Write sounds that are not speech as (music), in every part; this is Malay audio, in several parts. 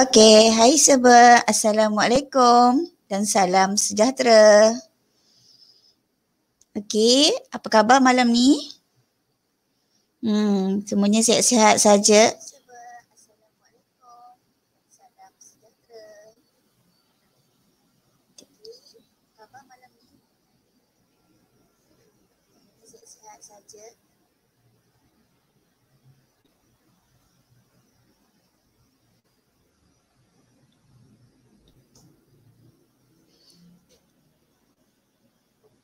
Okey, hai semua. Assalamualaikum dan salam sejahtera. Okey, apa khabar malam ni? Hmm, semuanya sihat-sihat saja.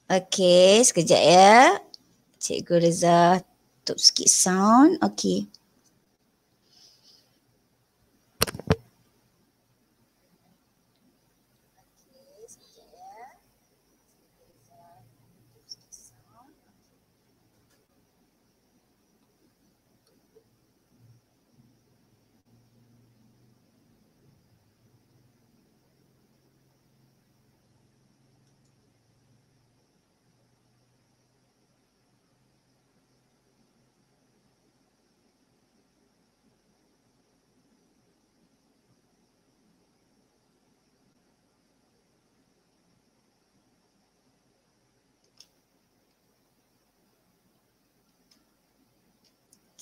Okay, sekejap ya. Cikgu Reza tutup sikit sound. Okay.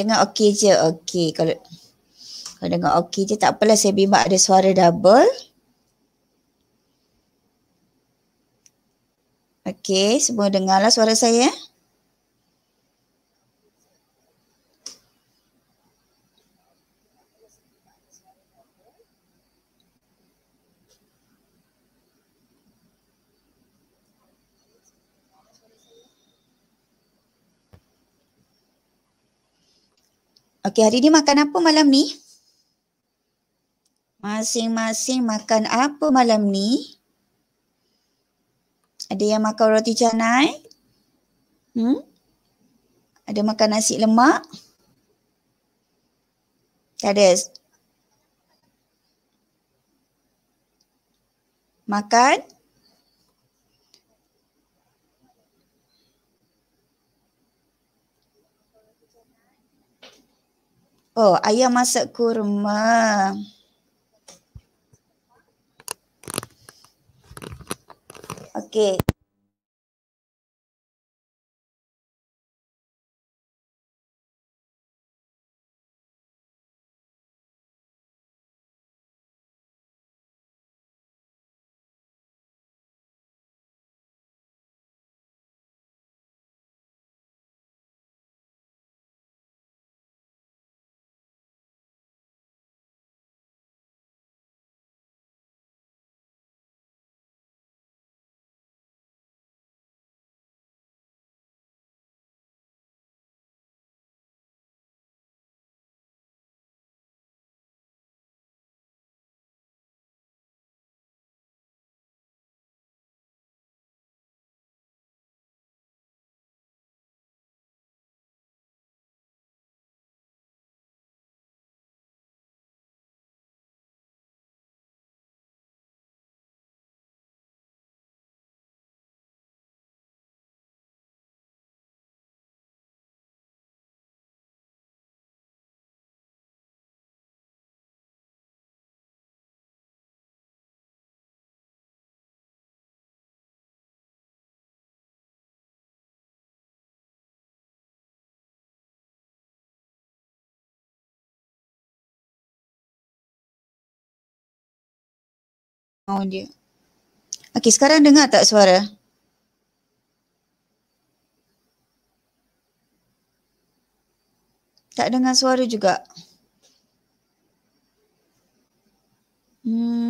Dengar okey je, okey. Kalau kalau dengar okey je tak apalah saya bimbang ada suara double. Okey, semua dengarlah suara saya. Okey, hari ni makan apa malam ni? Masing-masing makan apa malam ni? Ada yang makan roti canai? Hmm? Ada makan nasi lemak? Tak ada. Makan? Makan? Oh, ayah masak kurma. Okey. mahu dia. Okey, sekarang dengar tak suara? Tak dengar suara juga. Hmm.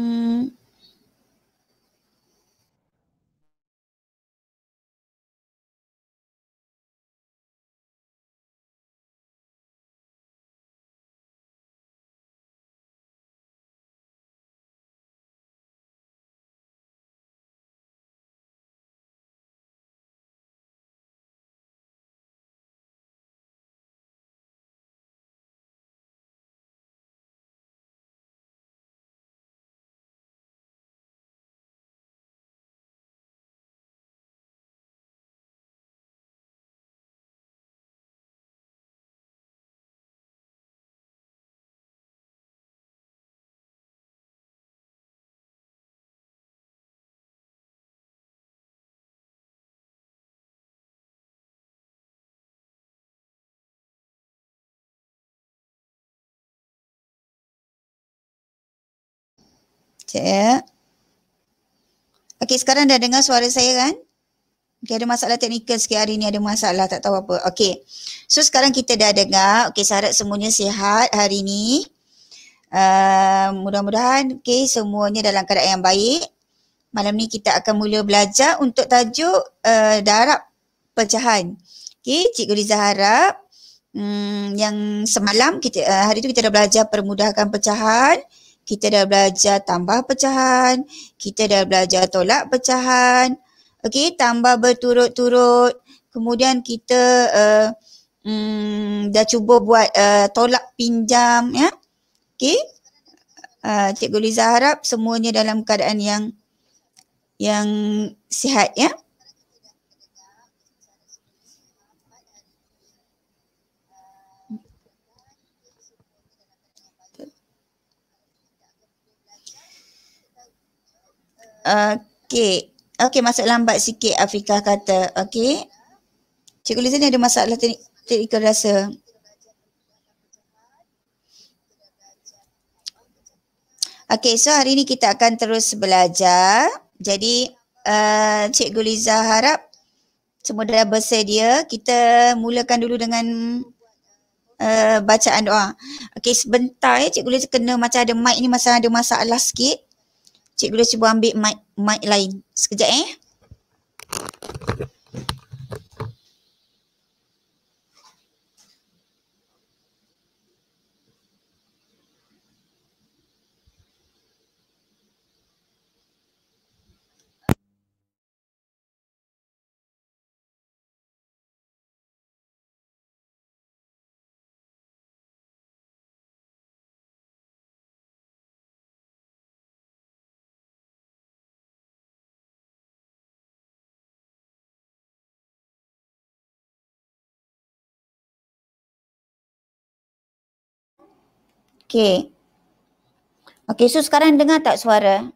Ya. Okey, sekarang dah dengar suara saya kan? Okey, ada masalah teknikal sikit hari ni, ada masalah tak tahu apa. Okey. So sekarang kita dah dengar. Okey, saya harap semuanya sihat hari ni. Uh, mudah-mudahan okey semuanya dalam keadaan yang baik. Malam ni kita akan mula belajar untuk tajuk uh, darab pecahan. Okey, Cikgu Riza harap Hmm, yang semalam kita uh, hari tu kita dah belajar permudahkan pecahan kita dah belajar tambah pecahan, kita dah belajar tolak pecahan, okey tambah berturut-turut, kemudian kita uh, mm, dah cuba buat uh, tolak pinjam, ya, okey. Uh, Cikgu Liza harap semuanya dalam keadaan yang yang sihat, ya. Okey. Okey, masuk lambat sikit Afrika kata. Okey. Cikgu Liza ni ada masalah teknikal rasa. Okey, so hari ni kita akan terus belajar. Jadi, uh, Cikgu Liza harap semua dah bersedia. Kita mulakan dulu dengan uh, bacaan doa. Okey, sebentar ya. Cikgu Liza kena macam ada mic ni masa ada masalah sikit cikgu dah cuba ambil mic, mic lain. Sekejap eh. Okay. Okay, so sekarang dengar tak suara?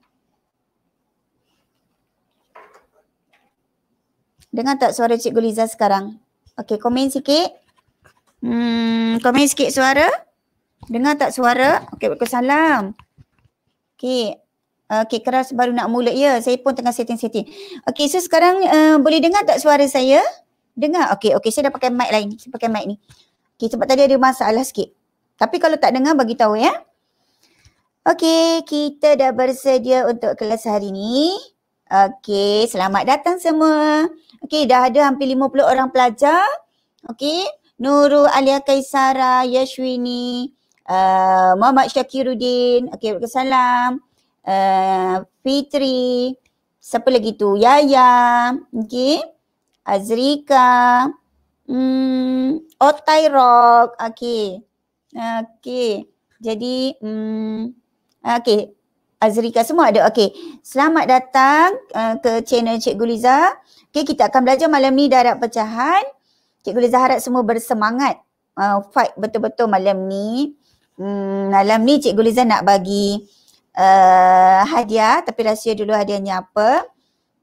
Dengar tak suara Cikgu Liza sekarang? Okay, komen sikit. Hmm, komen sikit suara. Dengar tak suara? Okay, berkata salam. Okay, Okey, keras baru nak mula. Ya, saya pun tengah setting-setting. Okay, so sekarang uh, boleh dengar tak suara saya? Dengar? Okay, okay, Saya dah pakai mic lain. Saya pakai mic ni. Okay, sebab tadi ada masalah sikit. Tapi kalau tak dengar bagi tahu ya. Okey, kita dah bersedia untuk kelas hari ini. Okey, selamat datang semua. Okey, dah ada hampir 50 orang pelajar. Okey, Nurul Alia Kaisara, Yashwini, uh, Muhammad Syakirudin, okey, berkesalam. Uh, Fitri, siapa lagi tu? Yaya, okey. Azrika, hmm, Otay Rock, okey. Okey. Jadi hmm okey. Azrika semua ada. Okey. Selamat datang uh, ke channel Cik Guliza. Okey, kita akan belajar malam ni darab pecahan. Cik Guliza harap semua bersemangat uh, fight betul-betul malam ni. Hmm, malam ni Cik Guliza nak bagi uh, hadiah tapi rahsia dulu hadiahnya apa.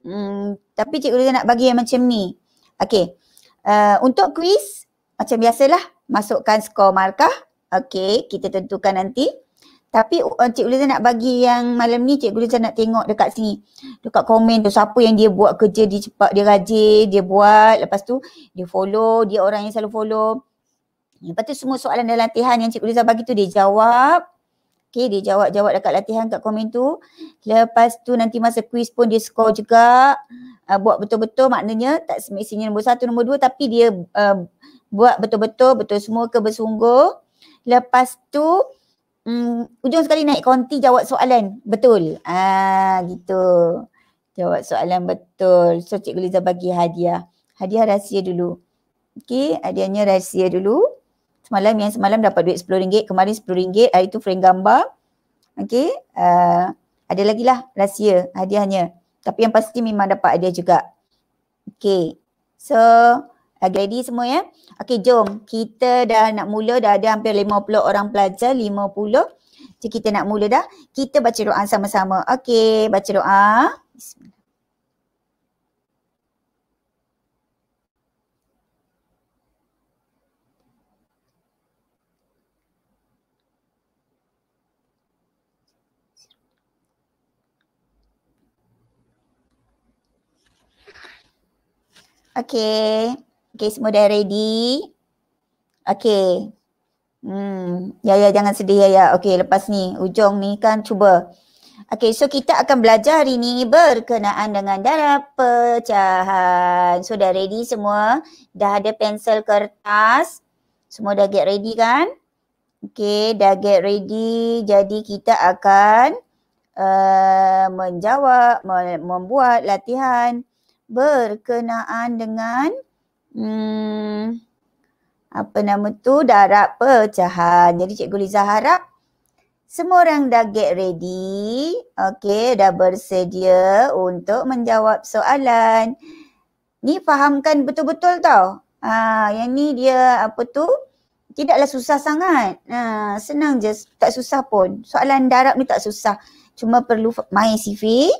Hmm, tapi Cik Guliza nak bagi yang macam ni. Okey. Uh, untuk kuis macam biasalah masukkan skor markah Okey, kita tentukan nanti. Tapi uh, Cik Guliza nak bagi yang malam ni Cik Guliza nak tengok dekat sini. Dekat komen tu siapa yang dia buat kerja dia cepat, dia rajin, dia buat. Lepas tu dia follow, dia orang yang selalu follow. Lepas tu semua soalan dalam latihan yang Cik Guliza bagi tu dia jawab. Okey, dia jawab-jawab dekat latihan dekat komen tu. Lepas tu nanti masa quiz pun dia skor juga. Uh, buat betul-betul maknanya tak semestinya nombor satu, nombor dua tapi dia uh, buat betul-betul, betul semua ke bersungguh. Lepas tu hmm, ujung sekali naik konti jawab soalan. Betul. Ah gitu. Jawab soalan betul. So Cikgu Liza bagi hadiah. Hadiah rahsia dulu. Okay, hadiahnya rahsia dulu. Semalam yang semalam dapat duit RM10, kemarin RM10, hari tu frame gambar. Okey, uh, ah, ada lagi lah rahsia hadiahnya. Tapi yang pasti memang dapat hadiah juga. Okay, so lagi ready semua ya. Okey jom kita dah nak mula dah ada hampir 50 orang pelajar 50. Jadi kita nak mula dah. Kita baca doa sama-sama. Okey baca doa. Okay. Okay semua dah ready. Okay. Hmm. Ya ya jangan sedih ya ya. Okay lepas ni ujung ni kan cuba. Okay so kita akan belajar hari ni berkenaan dengan darah pecahan. So dah ready semua. Dah ada pensel kertas. Semua dah get ready kan? Okay dah get ready. Jadi kita akan Uh, menjawab, membuat latihan berkenaan dengan Hmm, apa nama tu darab pecahan. Jadi Cikgu Liza harap semua orang dah get ready. Okey, dah bersedia untuk menjawab soalan. Ni fahamkan betul-betul tau. Ha, yang ni dia apa tu tidaklah susah sangat. Ha, senang je, tak susah pun. Soalan darab ni tak susah. Cuma perlu main sifir.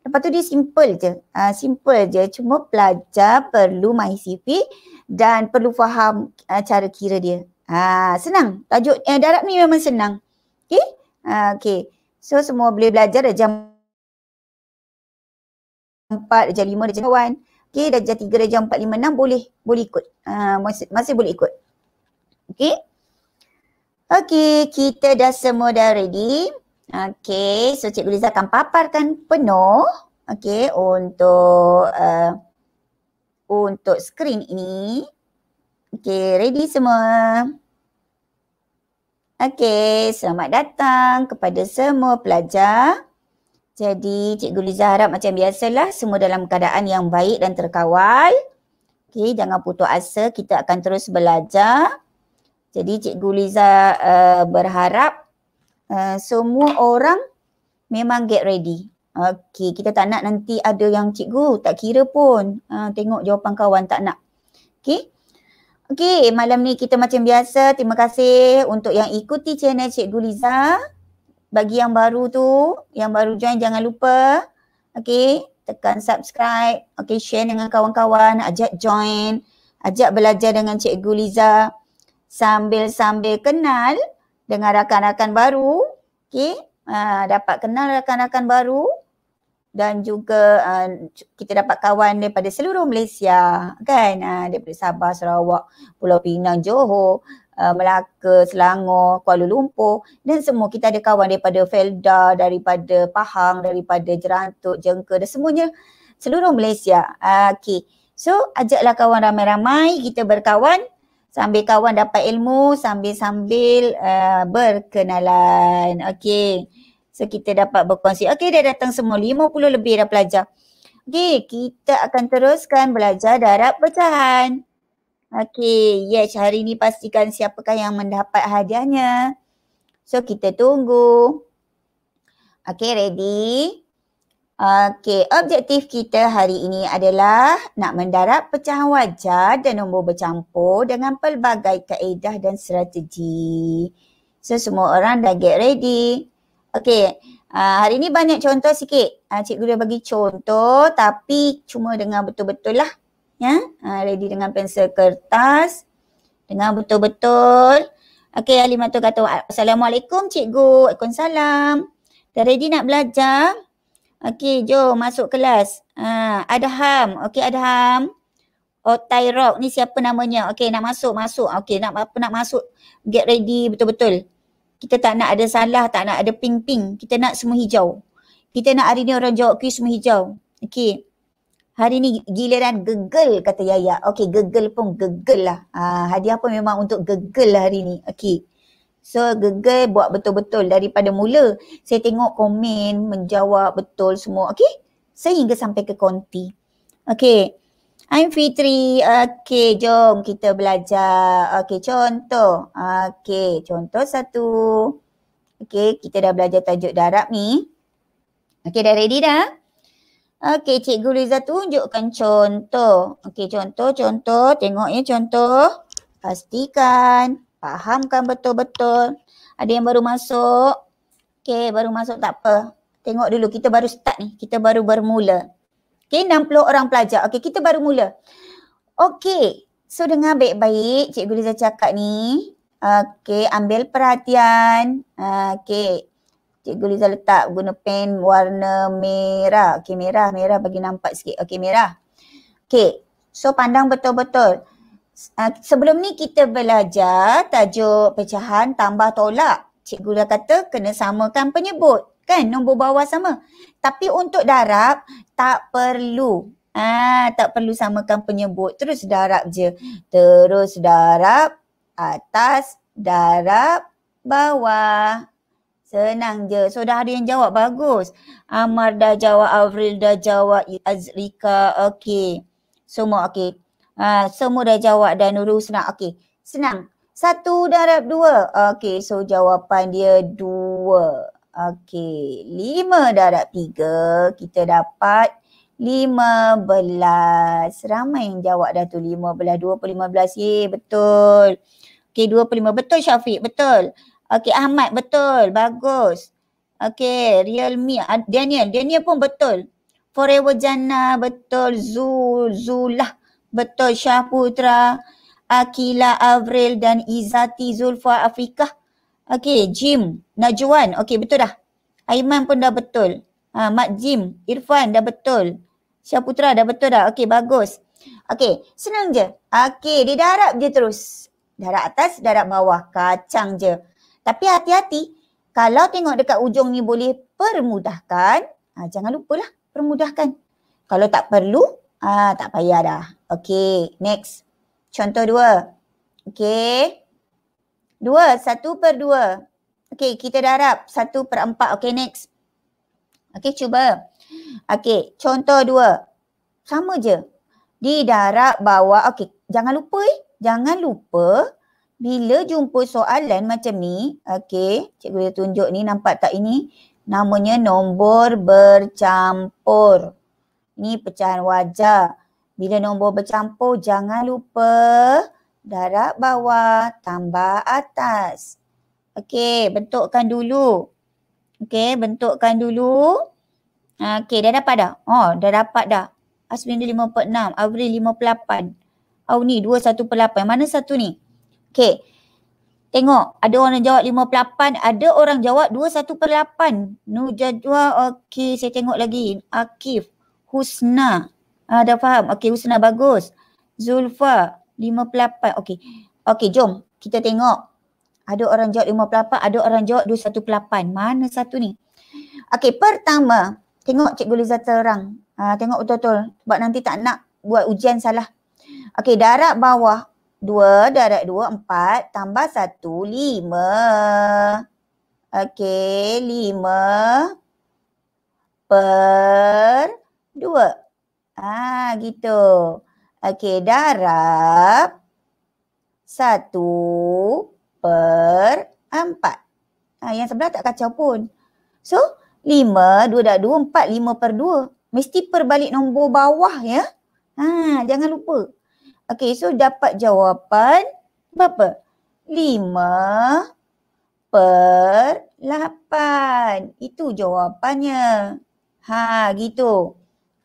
Lepas tu dia simple je. Uh, simple je. Cuma pelajar perlu MyCV dan perlu faham uh, cara kira dia. Uh, senang. Tajuk uh, darab ni memang senang. Okay? Uh, okay. So semua boleh belajar dah jam 4, dah jam 5, dah jam 1. Okay, dah jam 3, dah jam 4, 5, 6 boleh. Boleh ikut. Uh, masih, masih boleh ikut. Okay? Okay, kita dah semua dah ready. Okey, so Cikgu Liza akan paparkan penuh okey untuk uh, untuk skrin ini. Okey, ready semua? Okey, selamat datang kepada semua pelajar. Jadi, Cikgu Liza harap macam biasalah semua dalam keadaan yang baik dan terkawal. Okey, jangan putus asa, kita akan terus belajar. Jadi, Cikgu Liza uh, berharap uh, semua orang memang get ready. Okey, kita tak nak nanti ada yang cikgu tak kira pun uh, tengok jawapan kawan tak nak. Okey. Okey, malam ni kita macam biasa. Terima kasih untuk yang ikuti channel Cikgu Liza. Bagi yang baru tu, yang baru join jangan lupa. Okey, tekan subscribe. Okey, share dengan kawan-kawan. Ajak join. Ajak belajar dengan Cikgu Liza. Sambil-sambil kenal dengan rakan-rakan baru, okey, uh, dapat kenal rakan-rakan baru dan juga uh, kita dapat kawan daripada seluruh Malaysia, kan? Uh, daripada Sabah, Sarawak, Pulau Pinang, Johor, uh, Melaka, Selangor, Kuala Lumpur dan semua kita ada kawan daripada Felda, daripada Pahang, daripada Jerantut, Jengka, dan semuanya seluruh Malaysia. Uh, okey. So ajaklah kawan ramai-ramai kita berkawan sambil kawan dapat ilmu sambil-sambil uh, berkenalan. Okey. So kita dapat berkongsi. Okey dah datang semua 50 lebih dah pelajar. Okey, kita akan teruskan belajar darab pecahan. Okey, yes hari ni pastikan siapakah yang mendapat hadiahnya. So kita tunggu. Okey, ready? Okey, objektif kita hari ini adalah nak mendarat pecahan wajar dan nombor bercampur dengan pelbagai kaedah dan strategi. So, semua orang dah get ready. Okey, uh, hari ini banyak contoh sikit. Uh, cikgu dah bagi contoh tapi cuma dengan betul-betul lah. Ya, yeah? uh, ready dengan pensel kertas. dengan betul-betul. Okey, Alimatul kata, Assalamualaikum cikgu. Waalaikumsalam. Dah ready nak belajar? Okey, jom masuk kelas. Ha, Adham. Okey, Adham. Otai oh, Rock ni siapa namanya? Okey, nak masuk, masuk. Okey, nak apa nak masuk. Get ready betul-betul. Kita tak nak ada salah, tak nak ada ping-ping. Kita nak semua hijau. Kita nak hari ni orang jawab kuih semua hijau. Okey. Hari ni giliran gegel kata Yaya. Okey, gegel pun gegel lah. Ha, hadiah pun memang untuk gegel lah hari ni. Okey. So gegar buat betul-betul daripada mula saya tengok komen menjawab betul semua okey sehingga sampai ke konti. Okey. I'm Fitri. Okey, jom kita belajar. Okey, contoh. Okey, contoh satu. Okey, kita dah belajar tajuk darab ni. Okey, dah ready dah? Okey, Cikgu Liza tunjukkan contoh. Okey, contoh, contoh. Tengoknya contoh. Pastikan fahamkan betul-betul. Ada yang baru masuk. Okay, baru masuk tak apa. Tengok dulu, kita baru start ni. Kita baru bermula. Okay, 60 orang pelajar. Okay, kita baru mula. Okay, so dengar baik-baik Cikgu Liza cakap ni. Okay, ambil perhatian. Okay, Cikgu Liza letak guna pen warna merah. Okay, merah. Merah bagi nampak sikit. Okay, merah. Okay, so pandang betul-betul. Ah, sebelum ni kita belajar tajuk pecahan tambah tolak. Cikgu dah kata kena samakan penyebut kan nombor bawah sama. Tapi untuk darab tak perlu. Ah tak perlu samakan penyebut. Terus darab je. Terus darab atas darab bawah. Senang je. So dah ada yang jawab bagus. Amar dah jawab, Avril dah jawab, Azrika. Okey. Semua okey. Ha, semua dah jawab dan Nurul senang. Okey, senang. Hmm. Satu darab dua. Okey, so jawapan dia dua. Okey, lima darab tiga. Kita dapat lima belas. Ramai yang jawab dah tu lima belas. Dua per lima belas. Yeay, betul. Okey, dua per lima. Betul Syafiq, betul. Okey, Ahmad, betul. Bagus. Okey, Realme. Ah, Daniel, Daniel pun betul. Forever Jannah, betul. Zul, Zulah. Betul Syah Putra, Akila Avril dan Izati Zulfa Afrika. Okey, Jim, Najuan. Okey, betul dah. Aiman pun dah betul. Ha, Mat Jim, Irfan dah betul. Syah Putra dah betul dah. Okey, bagus. Okey, senang je. Okey, dia darab je terus. Darab atas, darab bawah. Kacang je. Tapi hati-hati. Kalau tengok dekat ujung ni boleh permudahkan. Ha, jangan lupalah permudahkan. Kalau tak perlu, Ah, tak payah dah. Okay, next. Contoh dua. Okay. Dua, satu per dua. Okay, kita darab satu per empat. Okay, next. Okay, cuba. Okay, contoh dua. Sama je. Di darab bawah. Okay, jangan lupa eh. Jangan lupa bila jumpa soalan macam ni. Okay, cikgu dia tunjuk ni. Nampak tak ini? Namanya nombor bercampur. Ini pecahan wajah. Bila nombor bercampur, jangan lupa darab bawah tambah atas. Okey, bentukkan dulu. Okey, bentukkan dulu. Okey, dah dapat dah? Oh, dah dapat dah. Aswin dia lima per enam. Avril lima per lapan. Oh ni, dua satu per lapan. Mana satu ni? Okey. Tengok, ada orang yang jawab lima per lapan. Ada orang jawab dua satu per lapan. Nu jadual, okey. Saya tengok lagi. Akif. Husna. Ah, dah faham. Okey, Husna bagus. Zulfa, 58. Okey. Okey, jom kita tengok. Ada orang jawab 58, ada orang jawab 218. Mana satu ni? Okey, pertama, tengok Cikgu Liza terang. Ah, tengok betul-betul. Sebab nanti tak nak buat ujian salah. Okey, darat bawah. 2, darat 2, 4, tambah 1, 5. Okey, 5 per dua. Haa ah, gitu. Okey darab satu per empat. Ha, yang sebelah tak kacau pun. So lima, dua dah dua, empat, lima per dua. Mesti perbalik nombor bawah ya. Haa jangan lupa. Okey so dapat jawapan berapa? Lima per lapan. Itu jawapannya. ha gitu.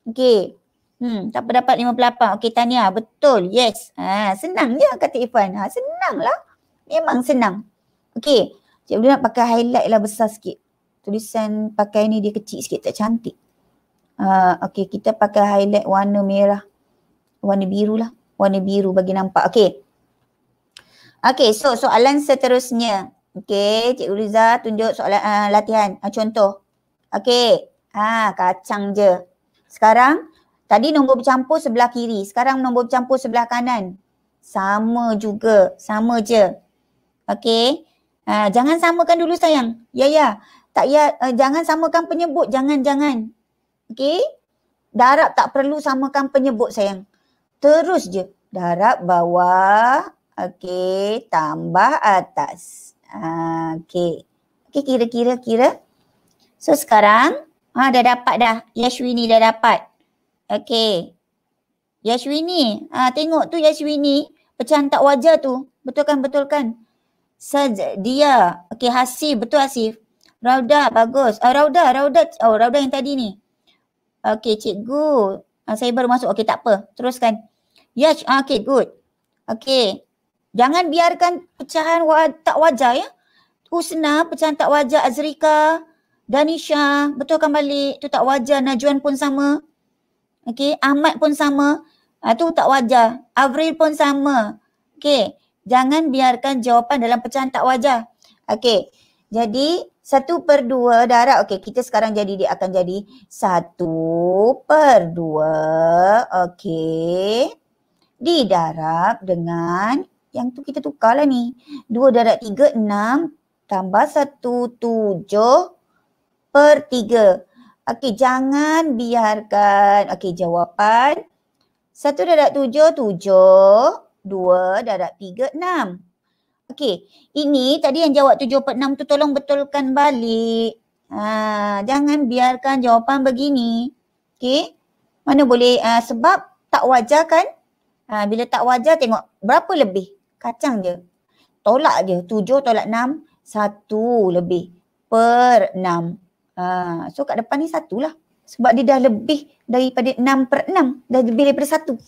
Okay. Hmm, tak berdapat 58. Okey, Tania. Betul. Yes. Ha, senang je kata Ifan. Ha, senang lah. Memang senang. Okey. Cik Abdul nak pakai highlight lah besar sikit. Tulisan pakai ni dia kecil sikit. Tak cantik. Ha, Okey, kita pakai highlight warna merah. Warna biru lah. Warna biru bagi nampak. Okey. Okey, so soalan seterusnya. Okey, Cik Uliza tunjuk soalan uh, latihan. Uh, contoh. Okey. Ha, kacang je. Sekarang tadi nombor bercampur sebelah kiri. Sekarang nombor bercampur sebelah kanan. Sama juga. Sama je. Okey. Uh, jangan samakan dulu sayang. Ya, ya. Tak ya. Uh, jangan samakan penyebut. Jangan, jangan. Okey. Darab tak perlu samakan penyebut sayang. Terus je. Darab bawah. Okey. Tambah atas. Uh, Okey. Okey kira-kira kira. So sekarang Ha dah dapat dah. Yashwini dah dapat. Okay. Yashwini. Ha tengok tu Yashwini. Pecahan tak wajar tu. Betul kan? Betul kan? Saj dia. Okay Hasif. Betul Hasif. Rauda bagus. Ah, Rauda. Rauda. Oh Rauda yang tadi ni. Okay cikgu. Ha, ah, saya baru masuk. Okay tak apa. Teruskan. Yash. Ha, okay good. Okay. Jangan biarkan pecahan wa- tak wajar ya. Usna, pecahan tak wajar. Azrika. Danisha, betulkan balik. tu tak wajar. Najuan pun sama. Okay. Ahmad pun sama. Itu ah, ha, tak wajar. Avril pun sama. Okay. Jangan biarkan jawapan dalam pecahan tak wajar. Okay. Jadi satu per dua darab. Okay. Kita sekarang jadi dia akan jadi satu per dua. Okay. Di darab dengan yang tu kita tukarlah ni. Dua darab tiga enam tambah satu tujuh Per tiga. Okey, jangan biarkan. Okey, jawapan. Satu darab tujuh, tujuh. Dua darab tiga, enam. Okey, ini tadi yang jawab tujuh per enam tu tolong betulkan balik. Ha, jangan biarkan jawapan begini. Okey, mana boleh uh, sebab tak wajar kan? Ha, bila tak wajar tengok berapa lebih? Kacang je. Tolak je. Tujuh tolak enam. Satu lebih. Per enam. Ha, so kat depan ni satu lah Sebab dia dah lebih daripada enam per enam Dah lebih daripada satu.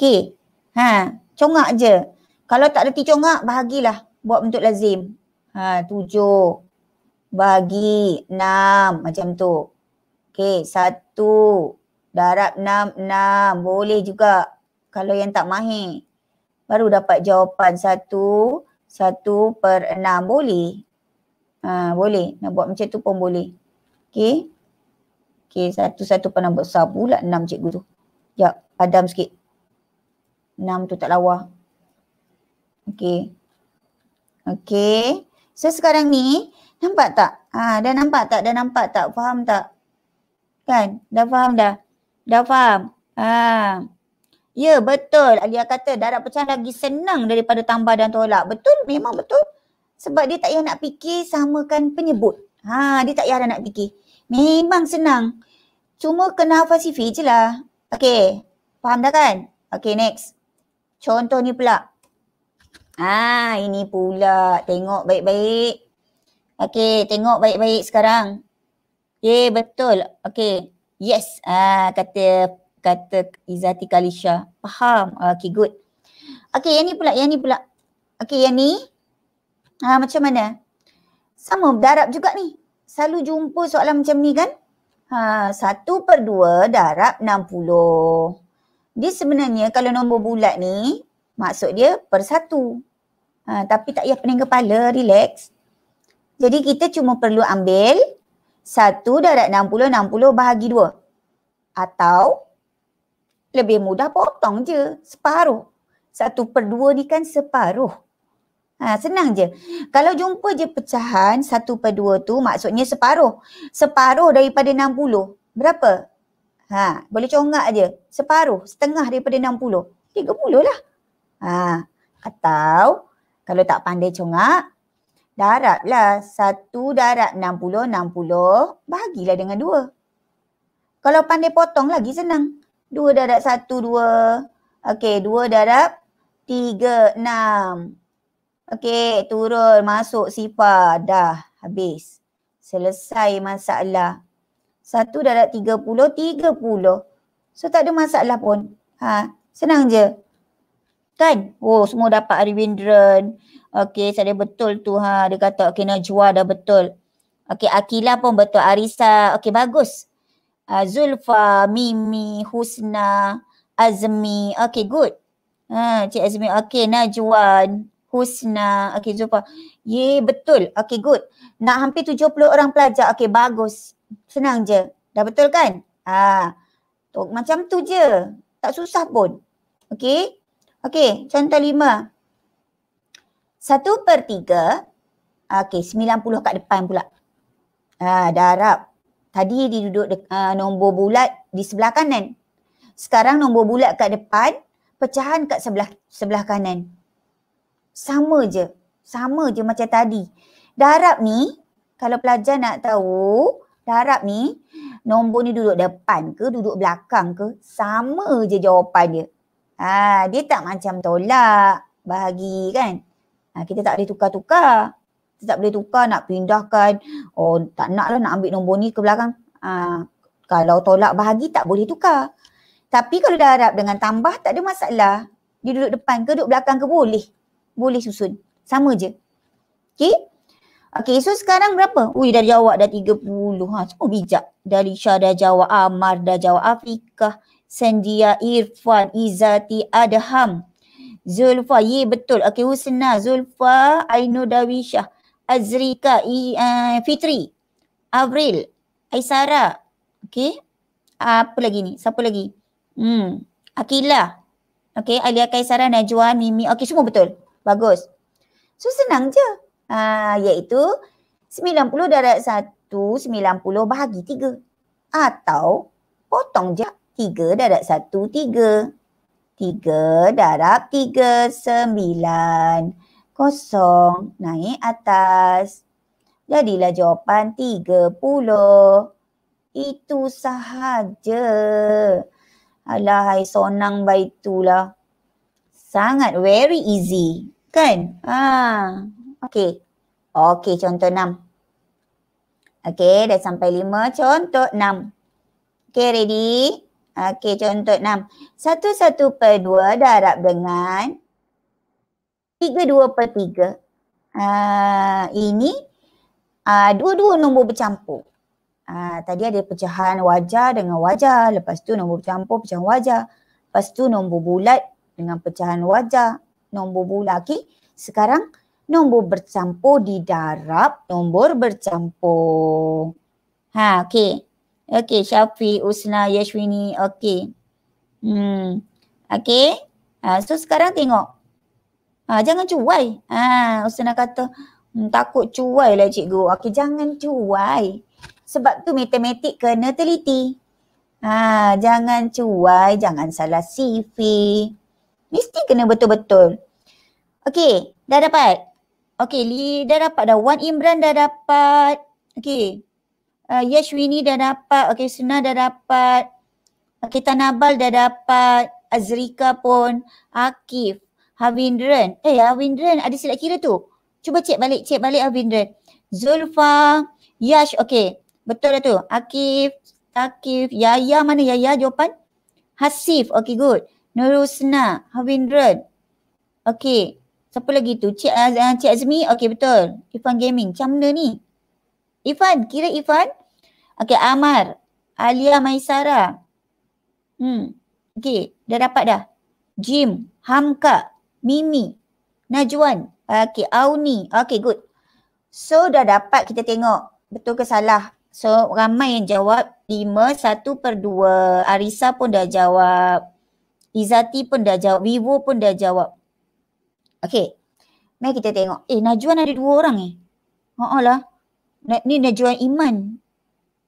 Okay. Ha, congak je. Kalau tak reti congak, bahagilah. Buat bentuk lazim. Ha, tujuh Bagi enam Macam tu. Okay. satu Darab enam enam Boleh juga. Kalau yang tak mahir. Baru dapat jawapan satu satu per enam Boleh. Ha, boleh. Nak buat macam tu pun boleh. Okay. Okay. Satu-satu buat besar pula enam cikgu tu. Ya, Padam sikit. Enam tu tak lawa. Okay. Okay. So sekarang ni nampak tak? Ha, dah nampak tak? Dah nampak tak? Faham tak? Kan? Dah faham dah? Dah faham? Ha. Ya betul. Alia kata darab pecah lagi senang daripada tambah dan tolak. Betul? Memang betul? Sebab dia tak payah nak fikir samakan penyebut. Ha, dia tak payah nak fikir. Memang senang. Cuma kena hafal je lah. Okay. Faham dah kan? Okay, next. Contoh ni pula. Ha, ini pula. Tengok baik-baik. Okay, tengok baik-baik sekarang. Okay, betul. Okay. Yes. Ha, kata kata Izati Kalisha. Faham. Okay, good. Okay, yang ni pula. Yang ni pula. Okay, yang ni. Ha, macam mana? Sama darab juga ni. Selalu jumpa soalan macam ni kan? Ha, satu per dua darab 60. Dia sebenarnya kalau nombor bulat ni, maksud dia per satu. Ha, tapi tak payah pening kepala, relax. Jadi kita cuma perlu ambil satu darab 60, 60 bahagi dua. Atau lebih mudah potong je separuh. Satu per dua ni kan separuh. Ha, senang je. Kalau jumpa je pecahan 1 per 2 tu maksudnya separuh. Separuh daripada 60. Berapa? Ha, boleh congak je. Separuh, setengah daripada 60. 30 lah. Ha, atau kalau tak pandai congak, daratlah 1 darat 60, 60 bahagilah dengan 2. Kalau pandai potong lagi senang. 2 darab 1, 2. Okey, 2 darab 3, 6. Okey, turun masuk sifar dah habis. Selesai masalah. Satu tiga puluh tiga puluh So tak ada masalah pun. Ha, senang je. Kan? Oh, semua dapat Arvindran. Okey, saya betul tu ha. Dia kata okey Najwa dah betul. Okey, Akila pun betul. Arisa, okey bagus. Uh, Zulfa, Mimi, Husna, Azmi. Okey, good. Ha, Cik Azmi. Okey, Najwan. Husna. Okey, jumpa. Ye, betul. Okey, good. Nak hampir 70 orang pelajar. Okey, bagus. Senang je. Dah betul kan? Ah. Ha. Tu, macam tu je. Tak susah pun. Okey? Okey, contoh lima. Satu per tiga. Okey, puluh kat depan pula. Ah, dah harap. Tadi dia duduk de- uh, ha, nombor bulat di sebelah kanan. Sekarang nombor bulat kat depan, pecahan kat sebelah sebelah kanan. Sama je. Sama je macam tadi. Darab ni, kalau pelajar nak tahu, darab ni, nombor ni duduk depan ke, duduk belakang ke, sama je jawapan dia. Ha, dia tak macam tolak, bahagi kan. Ha, kita tak boleh tukar-tukar. Kita tak boleh tukar, nak pindahkan. Oh, tak nak lah nak ambil nombor ni ke belakang. Ha, kalau tolak bahagi, tak boleh tukar. Tapi kalau darab dengan tambah, tak ada masalah. Dia duduk depan ke, duduk belakang ke, boleh boleh susun. Sama je. Okay. Okay, so sekarang berapa? Ui, dah jawab dah puluh. Ha, semua bijak. Dari Syah dah jawab, Amar dah jawab, Afiqah, Sandia, Irfan, Izati, Adham, Zulfa, ye betul. Okay, Husna, Zulfa, Aino Dawisha, Azrika, I, uh, Fitri, Avril, Aisara. Okay, apa lagi ni? Siapa lagi? Hmm, Akila. Okay, Alia Kaisara, Najwa, Mimi. Okay, semua betul. Bagus. So senang je. Uh, iaitu 90 darat 1, 90 bahagi 3. Atau potong je 3 darat 1, 3. 3 darab 3, 9. Kosong, naik atas. Jadilah jawapan 30. Itu sahaja. Alahai sonang baik baitulah. Sangat very easy. Kan? Ha. Okay. Okay, contoh enam. Okay, dah sampai lima. Contoh enam. Okay, ready? Okay, contoh enam. Satu-satu per dua darab dengan tiga-dua per tiga. Ha, ini ha, dua-dua nombor bercampur. Ha, tadi ada pecahan wajah dengan wajah. Lepas tu nombor bercampur pecahan wajah. Lepas tu nombor bulat dengan pecahan wajah, nombor bulan lagi. Sekarang nombor bercampur didarab, nombor bercampur. Ha, okey. Okey, Syafiq, Usna, Yashwini, okey. Hmm. Okey. Ha, so sekarang tengok. Ha, jangan cuai. Ha, Usna kata, hmm, takut cuai lah cikgu. Okey, jangan cuai. Sebab tu matematik kena teliti. Ha, jangan cuai, jangan salah sifir. Mesti kena betul-betul. Okay, dah dapat. Okay, li, dah dapat dah. Wan Imran dah dapat. Okay. Uh, Yashwini dah dapat. Okay, Suna dah dapat. Okay, Tanabal dah dapat. Azrika pun. Akif. Havindran. Eh, Havindran ada silap kira tu. Cuba cek balik. Cek balik Havindran. Zulfa. Yash. Okay. Betul lah tu. Akif. Akif. Yaya mana Yaya jawapan? Hasif. Okay, good. Nurusna, Havindran. okay. Siapa lagi tu? Cik, Az ah, Cik Azmi? Okey betul. Ifan Gaming. Macam mana ni? Ifan, kira Ifan. okay Amar. Alia Maisara. Hmm. okay. dah dapat dah. Jim, Hamka, Mimi, Najwan. okay Auni. okay good. So, dah dapat kita tengok betul ke salah. So, ramai yang jawab. 5, 1 per 2. Arisa pun dah jawab. Izati pun dah jawab, Vivo pun dah jawab. Okay. Mari kita tengok. Eh Najuan ada dua orang eh? lah. ni. Oh lah. Ni Najuan Iman.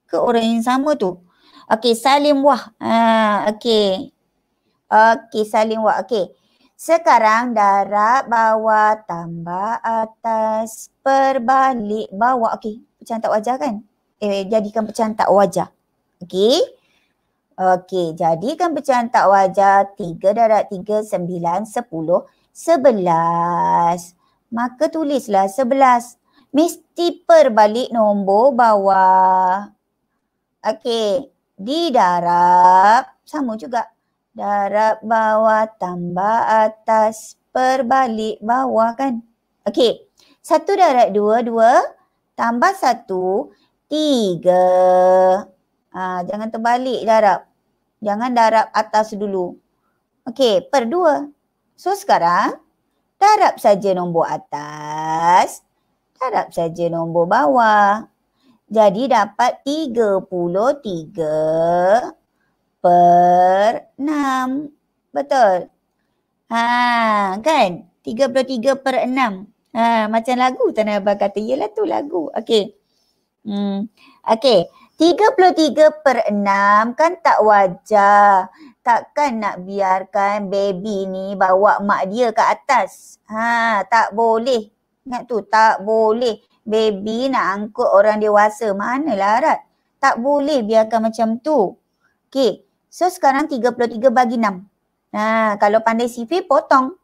Ke orang yang sama tu? Okay Salim Wah. Haa okay. Okay Salim Wah. Okay. Sekarang darab bawah tambah atas perbalik bawah. Okay. Pecantak wajah kan? Eh jadikan pecantak wajah. Okay. Okey, jadikan pecahan tak wajar 3 darab 3, 9, 10, 11. Maka tulislah 11. Mesti perbalik nombor bawah. Okey, di darab sama juga. Darab bawah tambah atas perbalik bawah kan? Okey, 1 darab 2, 2 tambah 1, 3. Ha, jangan terbalik darab. Jangan darab atas dulu. Okey, per dua. So sekarang, darab saja nombor atas. Darab saja nombor bawah. Jadi dapat 33 per 6. Betul? Ha, kan? 33 per 6. Ha, macam lagu Tanah Abang kata. Yelah tu lagu. Okey. Hmm. Okey. 33 per 6 kan tak wajar. Takkan nak biarkan baby ni bawa mak dia ke atas. Ha, tak boleh. Ingat tu, tak boleh. Baby nak angkut orang dewasa. Manalah Arat. Tak boleh biarkan macam tu. Okay. So sekarang 33 bagi 6. Ha, kalau pandai sifir, potong.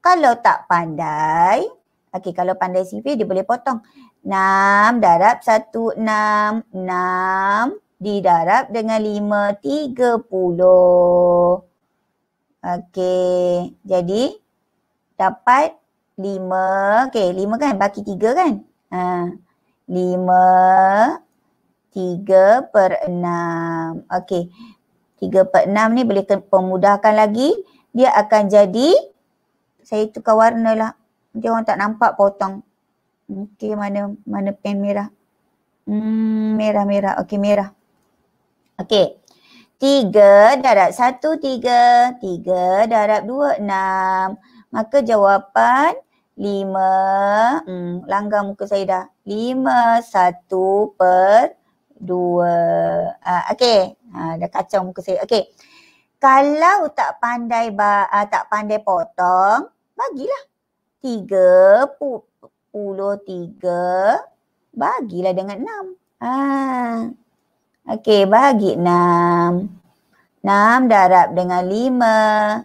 Kalau tak pandai, okay, kalau pandai sifir dia boleh potong. 6 darab 1, 6. 6 didarab dengan 5, 30. Okey. Jadi dapat 5. Okey, 5 kan? bagi 3 kan? Ha. 5, 3 per 6. Okey. 3 per 6 ni boleh pemudahkan lagi. Dia akan jadi, saya tukar warna lah. Dia orang tak nampak potong. Okey, mana mana pen merah? Hmm, merah, merah. Okey, merah. Okey. Tiga darab satu, tiga. Tiga darab dua, enam. Maka jawapan lima. Hmm, langgar muka saya dah. Lima, satu per dua. Uh, Okey. Uh, dah kacau muka saya. Okey. Kalau tak pandai ba uh, tak pandai potong, bagilah. Tiga 63 bagilah dengan 6. Ah. Okey, bagi 6. 6 darab dengan 5.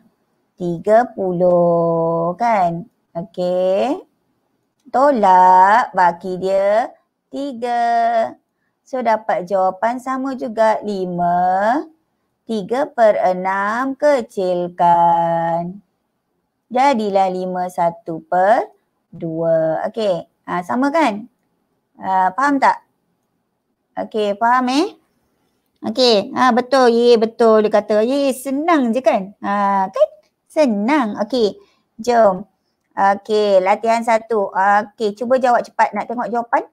30 kan? Okey. Tolak bagi dia 3. So dapat jawapan sama juga 5. 3 per 6 kecilkan. Jadilah 5 1 per Dua, Okey. Ha, sama kan? Ha, faham tak? Okey, faham eh? Okey, ha, betul. Ye, betul. Dia kata, ye, senang je kan? Ha, kan? Senang. Okey, jom. Okey, latihan satu. Okey, cuba jawab cepat. Nak tengok jawapan?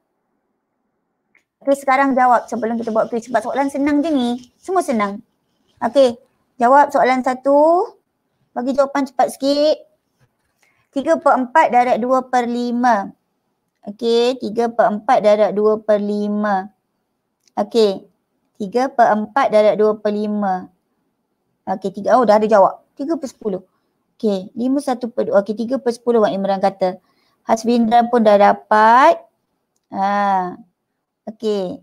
Okey, sekarang jawab sebelum kita buat quiz. Sebab soalan senang je ni. Semua senang. Okey, jawab soalan satu. Bagi jawapan cepat sikit. 3 per 4 darat 2 per 5. Okey, 3 per 4 darat 2 per 5. Okey, 3 per 4 darat 2 per 5. Okey, 3, oh dah ada jawab. 3 per 10. Okey, 5, 1 per 2. Okey, 3 per 10 Wak Imran kata. Hasbindran pun dah dapat. Ha. Okey.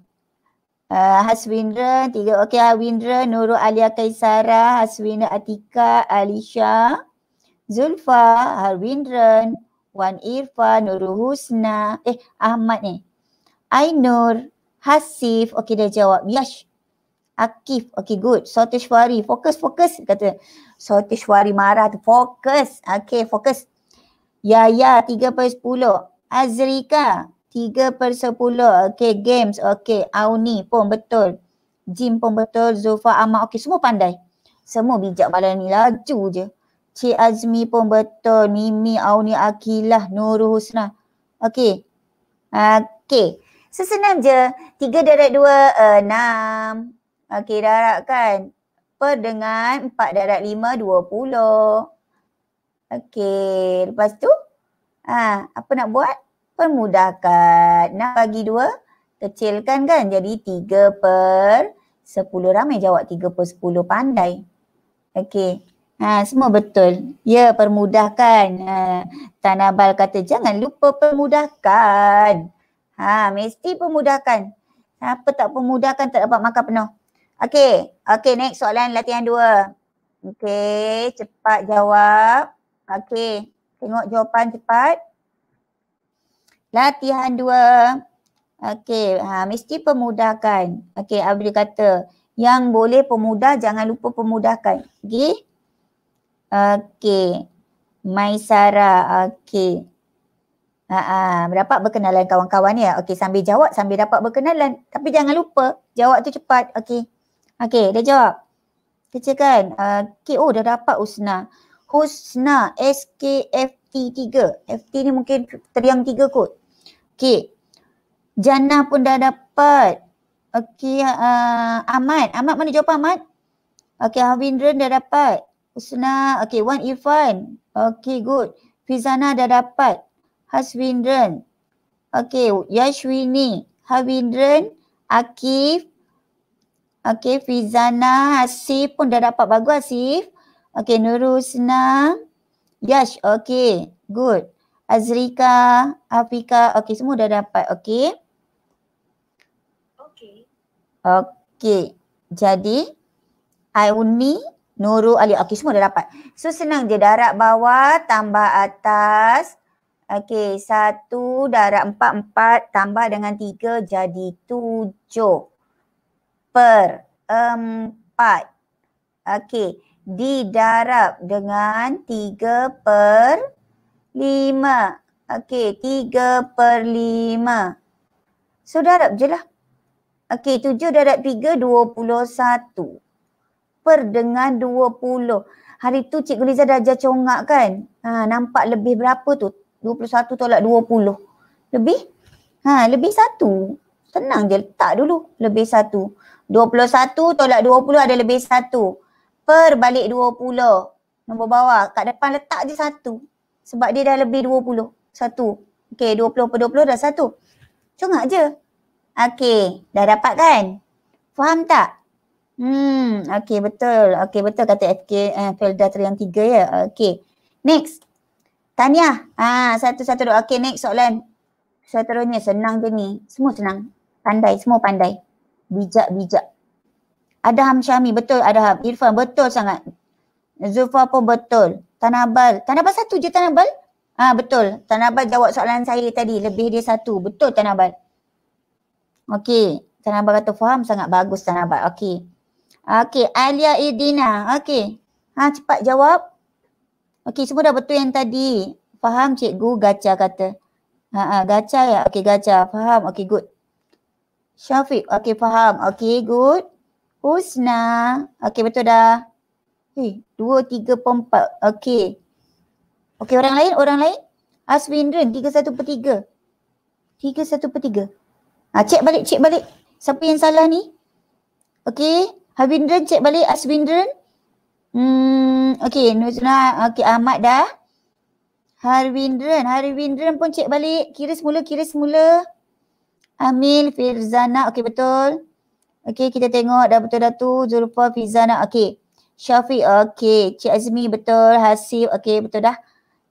Uh, ha, Haswindra, tiga. Okey, Haswindra, Nurul Alia Kaisara, Haswindra Atika, Alisha. Uh, Zulfa, Harwindran, Wan Irfa, Nurul Husna, eh Ahmad ni. Ainur, Hasif, okey dia jawab. Yash, Akif, okey good. Sotishwari, fokus, fokus. Kata Sotishwari marah tu, fokus. Okey, fokus. Yaya, 3 per 10. Azrika, 3 per 10. Okey, games, okey. Auni pun betul. Jim pun betul. Zulfa, Ahmad, okey semua pandai. Semua bijak malam ni, laju je. Cik Azmi pun betul. Mimi Auni Akilah Nur Husna. Okey. Okey. Sesenam je. Tiga darat dua eh, enam, 6. Okey darat kan. Per dengan 4 darat dua puluh, Okey. Lepas tu. Ha, apa nak buat? Permudahkan. Nak bagi dua, Kecilkan kan. Jadi tiga per sepuluh Ramai jawab tiga per sepuluh Pandai. Okey. Ha, semua betul. Ya, permudahkan. Ha, Tanabal kata jangan lupa permudahkan. Ha, mesti permudahkan. Apa tak permudahkan tak dapat makan penuh. Okey, okey next soalan latihan dua. Okey, cepat jawab. Okey, tengok jawapan cepat. Latihan dua. Okey, ha, mesti permudahkan. Okey, Abdi kata yang boleh pemudah jangan lupa pemudahkan. Okey. Okey. Maisara, okey. Ha dapat berkenalan kawan-kawan ya. Okey, sambil jawab sambil dapat berkenalan. Tapi jangan lupa, jawab tu cepat. Okey. Okey, dah jawab. Kecil kan? Okay, oh dah dapat Husna. Husna, SKFT3. FT ni mungkin teriang tiga kot. Okey. Jana pun dah dapat. Okey, uh, Ahmad. Ahmad mana jawapan Ahmad? Okey, Havindran dah dapat. Husna, okay Wan Irfan. Okay good. Fizana dah dapat. Haswindran. Okay Yashwini. Haswindran. Akif. Okay Fizana. Hasif pun dah dapat. Bagus Hasif. Okay Nurul Husna. Yash, okay. Good. Azrika, Afika, okay semua dah dapat, okay? Okay. Okay. Jadi, Aoni Nurul Ali. Okey, semua dah dapat. So, senang je. Darab bawah tambah atas. Okey, satu darab empat, empat tambah dengan tiga jadi tujuh. Per empat. Okey, didarab dengan tiga per lima. Okey, tiga per lima. So, darab je lah. Okey, tujuh darab tiga, dua puluh satu per dengan 20. Hari tu Cikgu Liza dah ajar congak kan? Ha, nampak lebih berapa tu? 21 tolak 20. Lebih? Ha, lebih satu. Tenang je letak dulu. Lebih satu. 21 tolak 20 ada lebih satu. Per balik 20. Nombor bawah. Kat depan letak je satu. Sebab dia dah lebih 20. Satu. Okey 20 per 20 dah satu. Congak je. Okey. Dah dapat kan? Faham tak? Hmm, okey betul. Okey betul kata FK eh, Felda yang tiga ya. Okey. Next. Tanya. Ah, satu-satu dua. Okey, next soalan. Seterusnya senang je ni. Semua senang. Pandai, semua pandai. Bijak-bijak. Adham Syami, betul ada Adham. Irfan, betul sangat. Zufa pun betul. Tanabal. Tanabal satu je Tanabal? Ah, betul. Tanabal jawab soalan saya tadi. Lebih dia satu. Betul Tanabal. Okey. Tanabal kata faham sangat. Bagus Tanabal. Okey. Okey, Alia Idina. Okey. Ha cepat jawab. Okey, semua dah betul yang tadi. Faham cikgu gacha kata. Ha ah gacha ya. Okey, gacha. Faham. Okey, good. Syafiq. Okey, faham. Okey, good. Husna. Okey, betul dah. Hei, eh, dua, tiga, empat. Okey. Okey, orang lain? Orang lain? Aswindran, tiga, satu, per tiga. Tiga, satu, per tiga. Ha, cek balik, cek balik. Siapa yang salah ni? Okey. Habindran cek balik Aswindran. Hmm, okay, Nuzna, okay, Ahmad dah. Harwindran, Harwindran pun cek balik. Kira semula, kira semula. Amil, Firzana, okay betul. Okay, kita tengok dah betul dah tu. Zulfa, Firzana, okay. Syafiq, okay. Cik Azmi, betul. Hasib, okay, betul dah.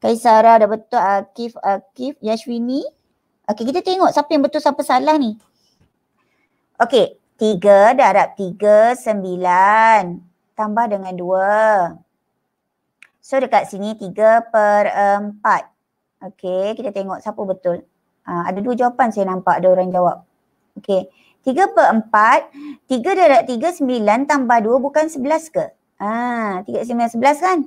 Kaisara, dah betul. Akif, Akif. Yashwini. Okay, kita tengok siapa yang betul, siapa salah ni. Okay, 3 darab 3, 9. Tambah dengan 2. So dekat sini 3 per 4. Okey, kita tengok siapa betul. Ha, ada dua jawapan saya nampak ada orang jawab. Okey, 3 per 4, 3 darab 3, 9 tambah 2 bukan 11 ke? Ha, 3 9, 11 kan?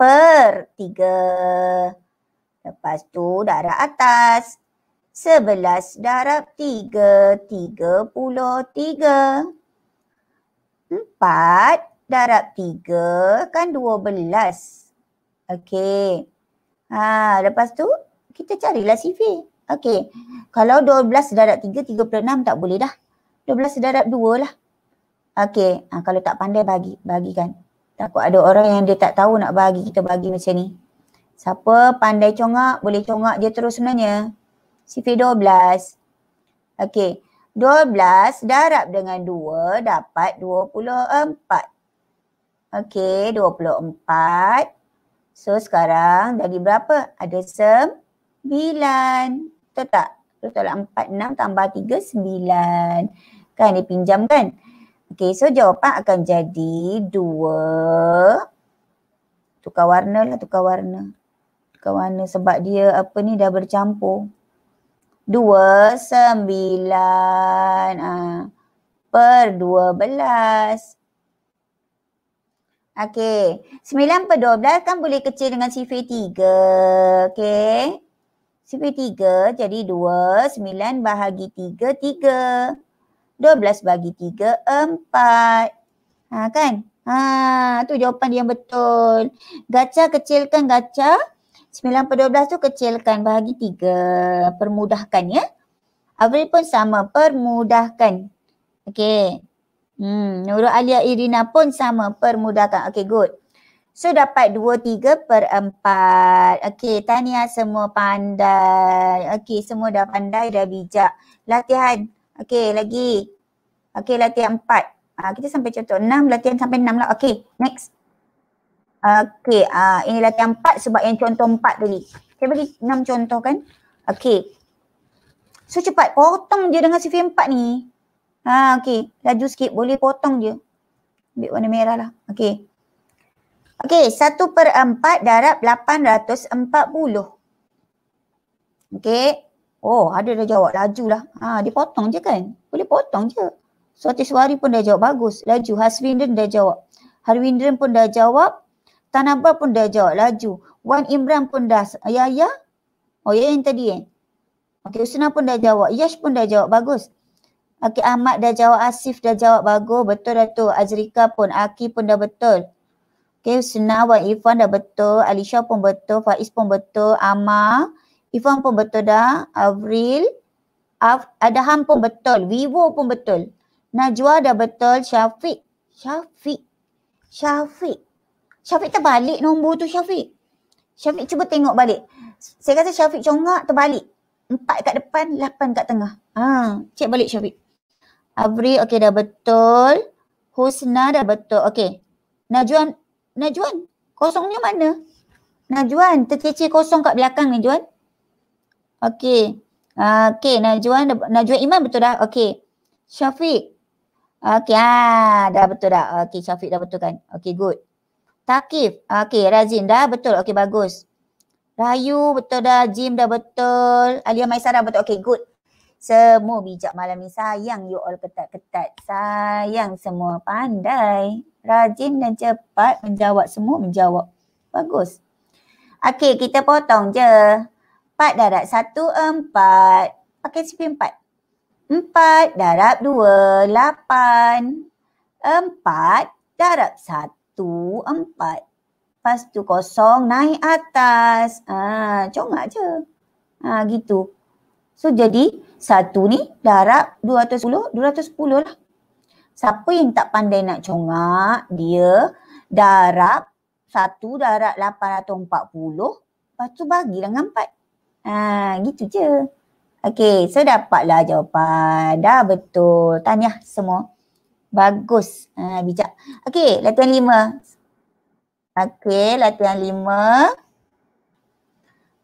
Per 3. Lepas tu darab atas. Sebelas darab tiga, tiga puluh tiga. Empat darab tiga kan dua belas. Okey. Ha, lepas tu kita carilah CV. Okey. Kalau dua belas darab tiga, tiga puluh enam tak boleh dah. Dua belas darab dua lah. Okey. Ha, kalau tak pandai bagi, bagi kan Takut ada orang yang dia tak tahu nak bagi, kita bagi macam ni. Siapa pandai congak, boleh congak dia terus sebenarnya. Sifir 12. Okey. 12 darab dengan 2 dapat 24. Okey, 24. So sekarang jadi berapa? Ada 9. Betul tak? Betul tolak 4, 6 tambah 3, 9. Kan dia pinjam kan? Okey, so jawapan akan jadi 2. Tukar warna lah, tukar warna. Tukar warna sebab dia apa ni dah bercampur dua sembilan ha, per dua belas. Okey. Sembilan per dua belas kan boleh kecil dengan sifir tiga. Okey. Sifir tiga jadi dua. Sembilan bahagi tiga, tiga. Dua belas bahagi tiga, empat. Ha, kan? Ha, tu jawapan yang betul. Gacha kecilkan gacha. 9 per 12 tu kecilkan bahagi 3. Permudahkan ya. Avril pun sama. Permudahkan. Okey. Hmm, Nurul Alia Irina pun sama. Permudahkan. Okey good. So dapat 2, 3 per 4. Okey. Tania semua pandai. Okey. semua dah pandai dah bijak. Latihan. Okey lagi. Okey latihan 4. Ha, ah, kita sampai contoh 6. Latihan sampai 6 lah. Okey next. Okey, uh, ini latihan empat sebab yang contoh empat tadi. Saya bagi enam contoh kan. Okey. So cepat, potong je dengan sifir empat ni. Ha, okey. Laju sikit, boleh potong je. Ambil warna merah lah. Okey. Okey, satu per empat darab lapan ratus empat puluh. Okey. Oh, ada dah jawab. Laju lah. Ha, dia potong je kan? Boleh potong je. Suatu suari pun dah jawab. Bagus. Laju. Haswindan dah jawab. Harwindan pun dah jawab. Tanaba pun dah jawab laju. Wan Imran pun dah. Ya, ya. Oh, ya yang tadi eh. Okey, Usna pun dah jawab. Yash pun dah jawab. Bagus. Okey, Ahmad dah jawab. Asif dah jawab. Bagus. Betul dah tu. Azrika pun. Aki pun dah betul. Okey, Usna, Wan Irfan dah betul. Alisha pun betul. Faiz pun betul. Amar. Irfan pun betul dah. Avril. Af Adham pun betul. Vivo pun betul. Najwa dah betul. Syafiq. Syafiq. Syafiq. Syafiq terbalik nombor tu Syafiq. Syafiq cuba tengok balik. Saya kata Syafiq congak terbalik. Empat kat depan, lapan kat tengah. Ha, cek balik Syafiq. Abri, okey dah betul. Husna dah betul. Okey. Najuan, Najuan, kosongnya mana? Najuan, tercece kosong kat belakang Najuan. Okey. Uh, okey, Najuan, Najuan Iman betul dah. Okey. Syafiq. Okey, ah, dah betul dah. Okey, Syafiq dah betul kan. Okey, good. Takif. Okey, Razim dah betul. Okey, bagus. Rayu betul dah. Jim dah betul. Alia Maisara betul. Okey, good. Semua bijak malam ni. Sayang you all ketat-ketat. Sayang semua pandai. Rajin dan cepat menjawab. Semua menjawab. Bagus. Okey, kita potong je. Empat darab satu, empat. Pakai CP empat. Empat darab dua, lapan. Empat darab satu satu, empat. Lepas tu kosong, naik atas. Haa, congak je. Haa, gitu. So, jadi satu ni darab 210, 210 lah. Siapa yang tak pandai nak congak, dia darab satu darab 840. Lepas tu bagi dengan empat. Haa, gitu je. Okay, so dapatlah jawapan. Dah betul. Tanya semua. Bagus. Ha, bijak. Okey, latihan lima. Okey, latihan lima.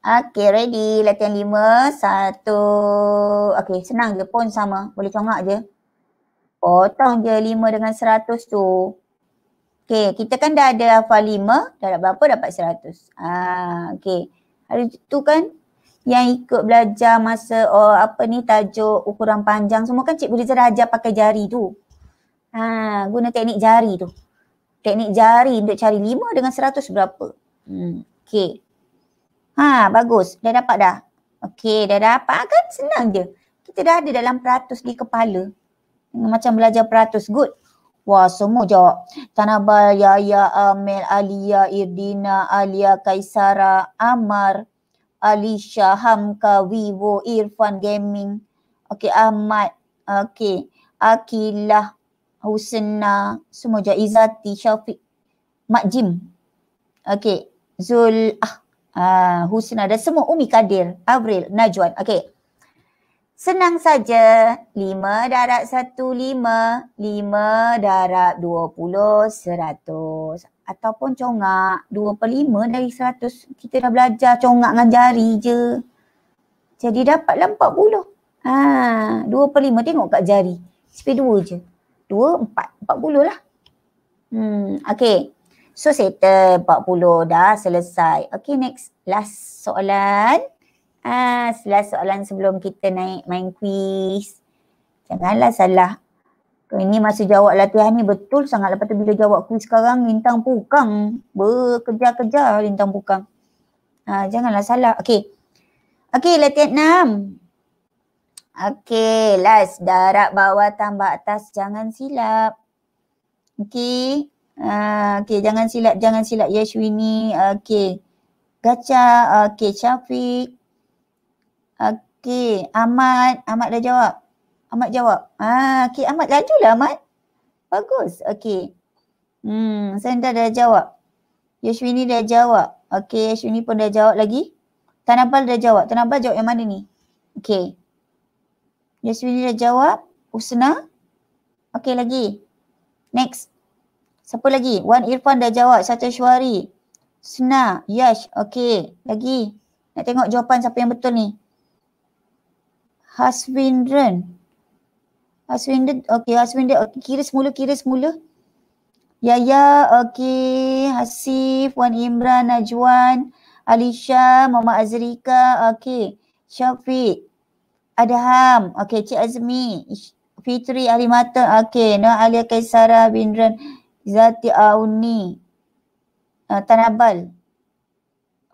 Okey, ready. Latihan lima. Satu. Okey, senang je pun sama. Boleh congak je. Potong je lima dengan seratus tu. Okey, kita kan dah ada hafal lima. Dah dapat berapa? Dapat seratus. Ha, Okey. Hari tu kan yang ikut belajar masa oh, apa ni tajuk ukuran panjang semua kan Cikgu Rizal dah ajar pakai jari tu. Ha, guna teknik jari tu. Teknik jari untuk cari lima dengan seratus berapa. Hmm, okay. Ha, bagus. Dah dapat dah. Okay, dah dapat kan? Senang je. Kita dah ada dalam peratus di kepala. Macam belajar peratus. Good. Wah, semua jawab. Tanabal, Yaya, Amel, Alia, Irdina, Alia, Kaisara, Amar, Alisha, Hamka, Vivo, Irfan, Gaming. Okay, Ahmad. Okay. Akilah, Husna, semua Jaizati, Syafiq, Mak Jim. Okay. Zul, ah, uh, Husna dan semua Umi Kadir, Avril, Najwan. Okay. Senang saja. lima darab satu lima lima darab dua 20, 100. Ataupun congak. dua per lima dari seratus Kita dah belajar congak dengan jari je. Jadi dapatlah puluh Ha, dua per lima Tengok kat jari. Sepi 2 je dua, empat. Empat puluh lah. Hmm, okay. So settle empat puluh dah selesai. Okay next. Last soalan. Ah, last soalan sebelum kita naik main quiz. Janganlah salah. Ini masa jawab latihan ni betul sangat. Lepas tu bila jawab quiz sekarang, lintang pukang. Berkejar-kejar lintang pukang. Ah, janganlah salah. Okay. Okay, latihan enam. Okay, last. Darab bawah tambah atas. Jangan silap. Okay, Uh, ah, okey, jangan silap, jangan silap. Yashwini. Okay, Gacha. Okay, Syafiq. Okay, Ahmad. Ahmad dah jawab. Ahmad jawab. Ah, okay Ahmad lajulah Ahmad. Bagus. Okay. Hmm, Sandra dah jawab. Yashwini dah jawab. Okay, Yashwini pun dah jawab lagi. Tanabal dah jawab. Tanabal jawab yang mana ni? Okay. Yasmini dah jawab. Usna. okay lagi. Next. Siapa lagi? Wan Irfan dah jawab. Satu Syuari. Sna. Yash. okay, Lagi. Nak tengok jawapan siapa yang betul ni. Haswindran. Haswindran. Okey. Haswindran. Okay. Kira semula. Kira semula. Ya, ya. Okey. Hasif. Wan Imran. Najwan. Alisha. Mama Azrika. okay, Syafiq. Adham. Okey, Cik Azmi. Fitri Ahli Mata. Okey, Nur Alia Kaisara bin Ren. Zati Auni. Uh, ah, Tanabal.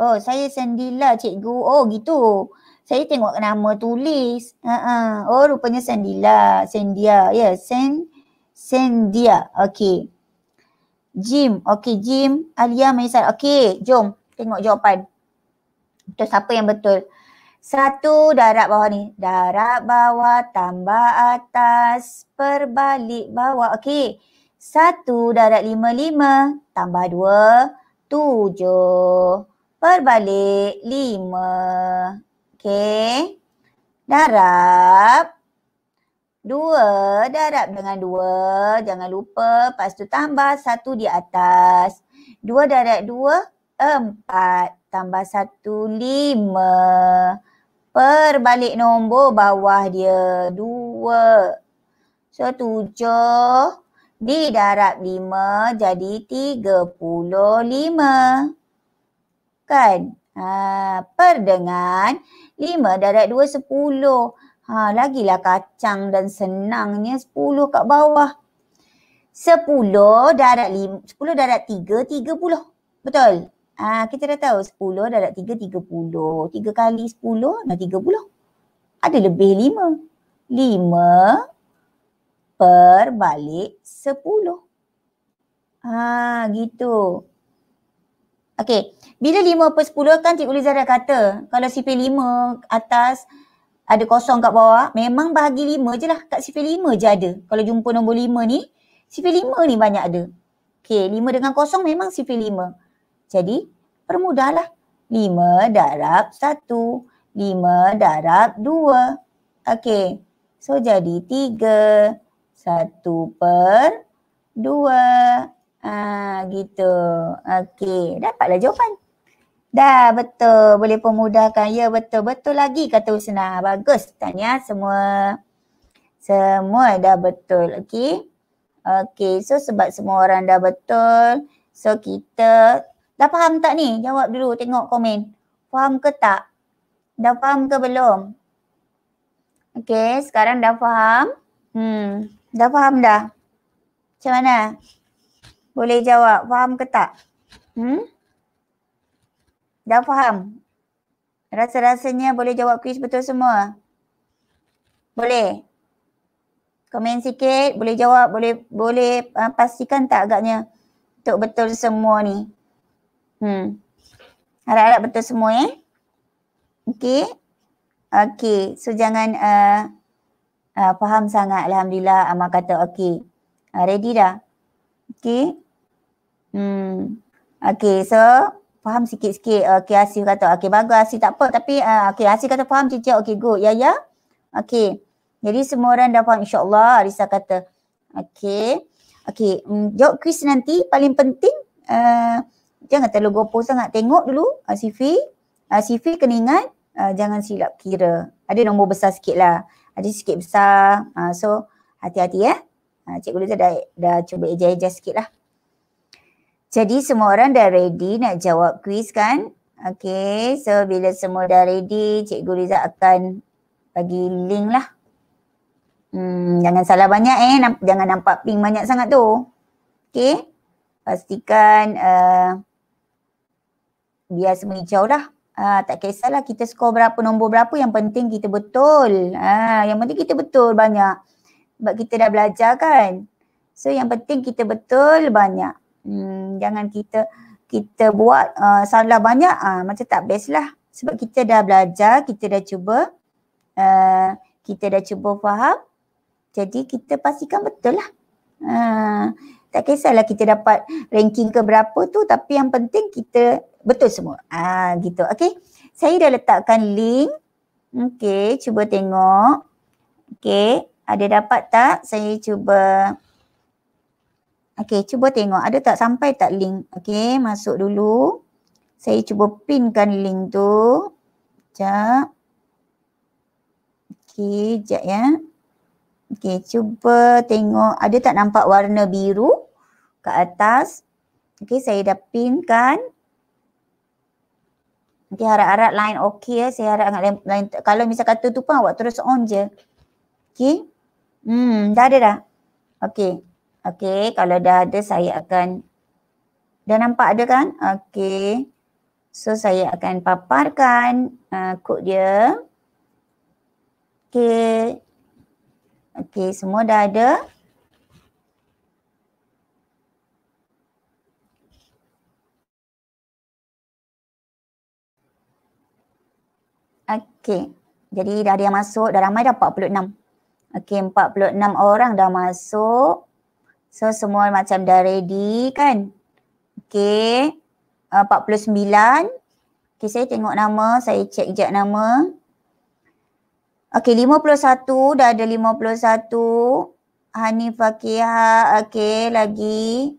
Oh, saya Sandila cikgu. Oh, gitu. Saya tengok nama tulis. Uh-uh. Oh, rupanya Sandila. Sandia. Ya, yeah, Sen Sandia. Okey. Jim. Okey, Jim. Alia Maisal. Okey, jom tengok jawapan. Betul siapa yang betul? Satu darab bawah ni. Darab bawah tambah atas perbalik bawah. Okey. Satu darab lima lima tambah dua tujuh. Perbalik lima. Okey. Darab. Dua darab dengan dua. Jangan lupa. Lepas tu tambah satu di atas. Dua darab dua. Empat. Tambah satu lima. Lima. Perbalik nombor bawah dia. Dua. So tujuh. Didarab lima jadi tiga puluh lima. Kan? Ha, per dengan lima darab dua sepuluh. Ha, lagilah kacang dan senangnya sepuluh kat bawah. Sepuluh darab lima. Sepuluh darab tiga, tiga puluh. Betul? Ah kita dah tahu 10 darab 3 30. 3 kali 10 dah 30. Ada lebih 5. 5 per balik 10. Ah gitu. Okey, bila 5 per 10 kan Cik Uliza kata kalau sifir 5 atas ada kosong kat bawah, memang bahagi 5 je lah. Kat sifir 5 je ada. Kalau jumpa nombor 5 ni, sifir 5 ni banyak ada. Okey, 5 dengan kosong memang sifir 5. Jadi permudahlah. 5 darab 1, 5 darab 2. Okey. So jadi 3, 1 per 2. Ah ha, gitu. Okey, dapatlah jawapan. Dah betul, boleh permudahkan. Ya betul, betul lagi kata Usna. Bagus, tanya semua. Semua dah betul, okey. Okey, so sebab semua orang dah betul. So kita Dah faham tak ni? Jawab dulu tengok komen. Faham ke tak? Dah faham ke belum? Okay, sekarang dah faham? Hmm, dah faham dah? Macam mana? Boleh jawab, faham ke tak? Hmm? Dah faham? Rasa-rasanya boleh jawab quiz betul semua? Boleh? Komen sikit, boleh jawab, boleh boleh uh, pastikan tak agaknya untuk betul semua ni? Hmm. Harap-harap betul semua eh. Okey. Okey. So jangan uh, uh, faham sangat. Alhamdulillah Amar kata okey. Uh, ready dah? Okey. Hmm. Okey. So faham sikit-sikit. Okey Asif kata. Okey bagus Asif tak apa. Tapi uh, okey Asif kata faham cicak. Okey good. Ya ya. Okey. Jadi semua orang dah faham insyaAllah. Arisa kata. Okey. Okey. Um, jawab quiz nanti paling penting. Uh, jangan terlalu gopoh sangat. Tengok dulu uh, ah, CV. Uh, ah, CV kena ingat uh, jangan silap kira. Ada nombor besar sikit lah. Ada sikit besar. Uh, so hati-hati ya. Eh. Uh, Cikgu Liza dah, dah cuba eja-eja sikit lah. Jadi semua orang dah ready nak jawab quiz kan? Okay, so bila semua dah ready, Cikgu Liza akan bagi link lah. Hmm, jangan salah banyak eh. Namp- jangan nampak ping banyak sangat tu. Okay. Pastikan uh, bias mengicau lah. Ha, tak kisahlah kita skor berapa, nombor berapa. Yang penting kita betul. Ha, yang penting kita betul banyak. Sebab kita dah belajar kan. So yang penting kita betul banyak. Hmm, jangan kita kita buat uh, salah banyak uh, macam tak best lah. Sebab kita dah belajar, kita dah cuba. Uh, kita dah cuba faham. Jadi kita pastikan betul lah. Uh, tak kisahlah kita dapat ranking ke berapa tu tapi yang penting kita betul semua. Ah gitu. Okey. Saya dah letakkan link. Okey, cuba tengok. Okey, ada dapat tak? Saya cuba Okey, cuba tengok ada tak sampai tak link. Okey, masuk dulu. Saya cuba pinkan link tu. Jap. Okey, jap ya. Okey, cuba tengok ada tak nampak warna biru. Uh, ke atas. Okey, saya dah pin kan. Okey, harap-harap line okey ya. Saya harap line, line, kalau misalkan kata tu pun awak terus on je. Okey. Hmm, dah ada dah. Okey. Okey, kalau dah ada saya akan dah nampak ada kan? Okey. So saya akan paparkan uh, kod dia. Okey. Okey, semua dah ada. Okey, Jadi dah ada yang masuk. Dah ramai dah 46. Okay. 46 orang dah masuk. So semua macam dah ready kan. Okey, Uh, 49. Okay saya tengok nama. Saya check jap nama. Okay 51. Dah ada 51. Hanif Fakihah. Ha, okey lagi.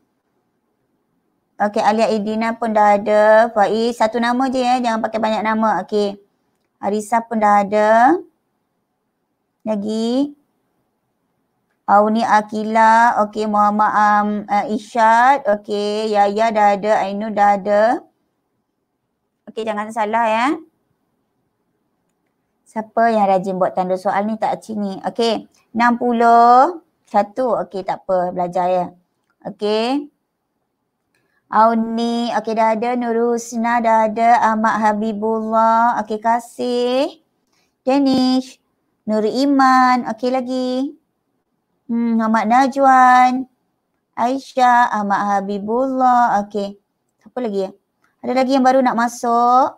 Okey, Alia Idina pun dah ada. Faiz satu nama je ya. Jangan pakai banyak nama. Okey. Arisa pun dah ada. Lagi. Auni Akila, okey Muhammad um, uh, Isyad, okey Yaya dah ada, Ainu dah ada. Okey jangan salah ya. Siapa yang rajin buat tanda soal ni tak cini. Okey, 60. Satu, okey tak apa belajar ya. Okey. Auni, okey dah ada. Nurusna dah ada. Ahmad Habibullah, okey kasih. Danish, Nur Iman, okey lagi. Hmm, Ahmad Najwan, Aisyah, Ahmad Habibullah, okey. Siapa lagi ya? Ada lagi yang baru nak masuk?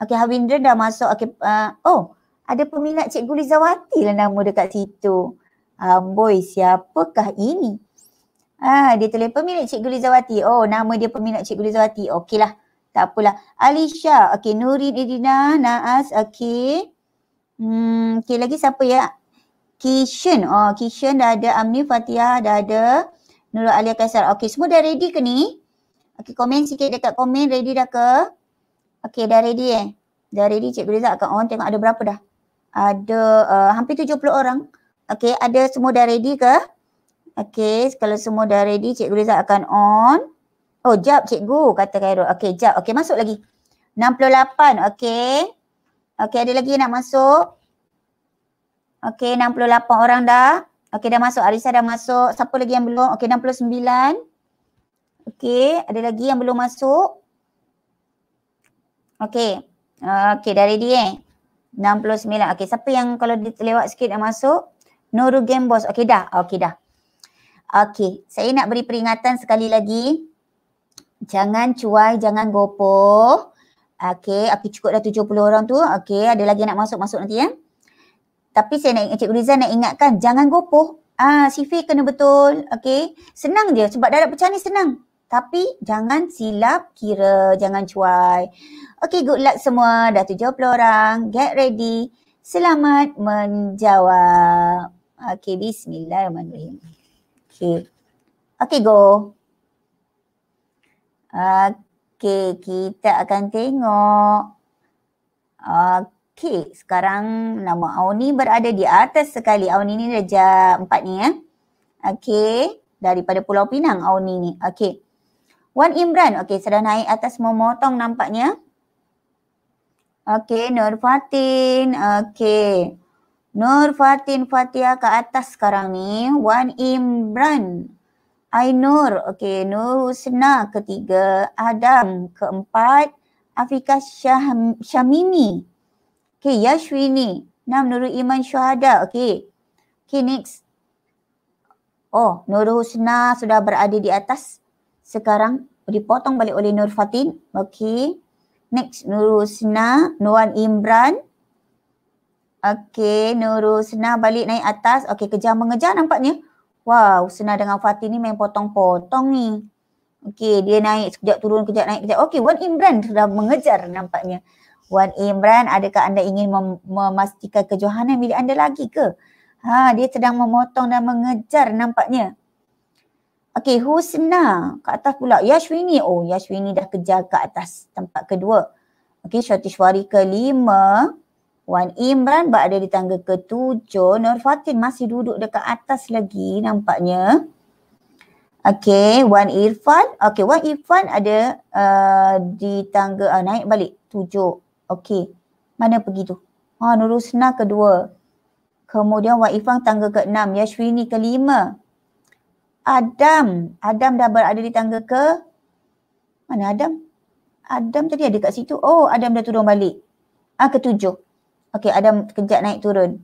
Okey, Havindra dah masuk. okay, uh, oh, ada peminat Cikgu Lizawati lah nama dekat situ. Amboi, ah, siapakah ini? Ah, dia telah peminat Cikgu Lizawati. Oh, nama dia peminat Cikgu Lizawati. lah, Tak apalah. Alisha. Okey, Nuri Dedina, Naas. Okey. Hmm, okey lagi siapa ya? Kishan. Oh, Kishan dah ada. Amni Fatiah dah ada. Nurul Alia Kaisar. Okey, semua dah ready ke ni? Okey, komen sikit dekat komen. Ready dah ke? Okey, dah ready eh? Dah ready Cikgu Liza akan on. Tengok ada berapa dah? Ada uh, hampir 70 orang. Okey, ada semua dah ready ke? Okey. Okay, kalau semua dah ready, Cikgu Rizal akan on. Oh, jap Cikgu, kata Khairul. Okay, jap. Okay, masuk lagi. 68, okay. Okay, ada lagi nak masuk? Okay, 68 orang dah. Okay, dah masuk. Arisa dah masuk. Siapa lagi yang belum? Okay, 69. Okay, ada lagi yang belum masuk? Okay. Okay, dah ready eh? 69. Okay, siapa yang kalau dia terlewat sikit nak masuk? Nuru Game Boss. Okay, dah. Okay, dah. Okey, saya nak beri peringatan sekali lagi. Jangan cuai, jangan gopoh. Okey, okay, cukup dah 70 orang tu. Okey, ada lagi nak masuk-masuk nanti ya. Tapi saya nak, Cikgu Rizal nak ingatkan, jangan gopoh. Ah, CV kena betul. Okey, senang dia. Sebab darat pecah ni senang. Tapi jangan silap kira, jangan cuai. Okey, good luck semua. Dah 70 orang. Get ready. Selamat menjawab. Okey, bismillahirrahmanirrahim. Okay. Okay, go. Okay, kita akan tengok. Okay, sekarang nama Auni berada di atas sekali. Auni ni raja empat ni ya. Okay, daripada Pulau Pinang Auni ni. Okay. Wan Imran, okay, sudah naik atas memotong nampaknya. Okay, Nur Fatin, okay. Nur Fatin Fatia ke atas sekarang ni. Wan Imran. Ainur. Okey. Nur Husna ketiga. Adam keempat. Afika Syah, Syamimi. Okey. Yashwini. Nam Nurul Iman Syuhada. Okey. Okey next. Oh Nur Husna sudah berada di atas. Sekarang dipotong balik oleh Nur Fatin. Okey. Next Nur Husna. Nuan Imran. Imran. Okey, Nurul Sena balik naik atas. Okey, kejar mengejar nampaknya. Wow, Sena dengan Fatih ni main potong-potong ni. Okey, dia naik sekejap turun, kejap naik, kejap. Okey, Wan Imran sudah mengejar nampaknya. Wan Imran, adakah anda ingin mem- memastikan kejohanan milik anda lagi ke? Ha, dia sedang memotong dan mengejar nampaknya. Okey, Husna ke atas pula. Yashwini. Oh, Yashwini dah kejar kat atas tempat kedua. Okey, Shatishwari kelima. Wan Imran berada di tangga ketujuh. Nur Fatin masih duduk dekat atas lagi nampaknya. Okay, Wan Irfan. Okay, Wan Irfan ada uh, di tangga uh, naik balik tujuh. Okay, mana pergi tu? Ha, oh, Nurusna kedua. Kemudian Wan Irfan tangga ke enam. Yashwini ke lima. Adam. Adam dah berada di tangga ke? Mana Adam? Adam tadi ada kat situ. Oh, Adam dah turun balik. Ah, ketujuh. Okey, ada kejap naik turun.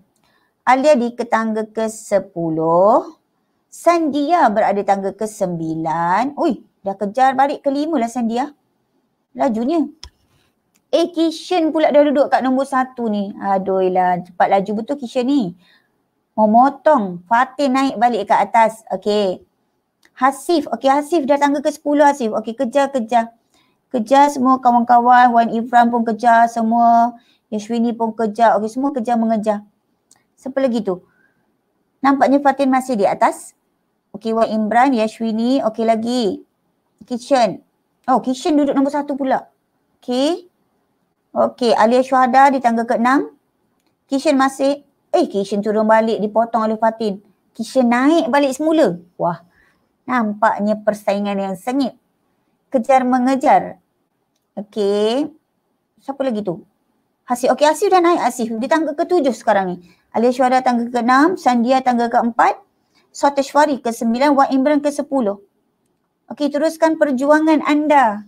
Alia di tangga ke-10. Sandia berada tangga ke-9. Ui, dah kejar balik ke-5 lah Sandia. Lajunya. Eh, Kishan pula dah duduk kat nombor satu ni. Aduh lah, cepat laju betul Kishan ni. Memotong. Fatih naik balik ke atas. Okey. Hasif. Okey, Hasif dah tangga ke-10 Hasif. Okey, kejar, kejar. Kejar semua kawan-kawan. Wan Ifran pun kejar semua. Yashwini pun kejar. Okey, semua kejar mengejar. Siapa lagi tu? Nampaknya Fatin masih di atas. Okey, Wan Imran, Yashwini. Okey, lagi. Kitchen. Oh, Kitchen duduk nombor satu pula. Okey. Okey, Alia Syuhada di tangga ke-6. Kitchen masih. Eh, Kitchen turun balik dipotong oleh Fatin. Kitchen naik balik semula. Wah, nampaknya persaingan yang sengit. Kejar mengejar. Okey. Siapa lagi tu? Hasi okey Hasi dah naik Hasif di tangga ke-7 sekarang ni. Ali Syuhada tangga ke-6, Sandia tangga ke-4, Sateshwari ke-9, Wan Imran ke-10. Okey teruskan perjuangan anda.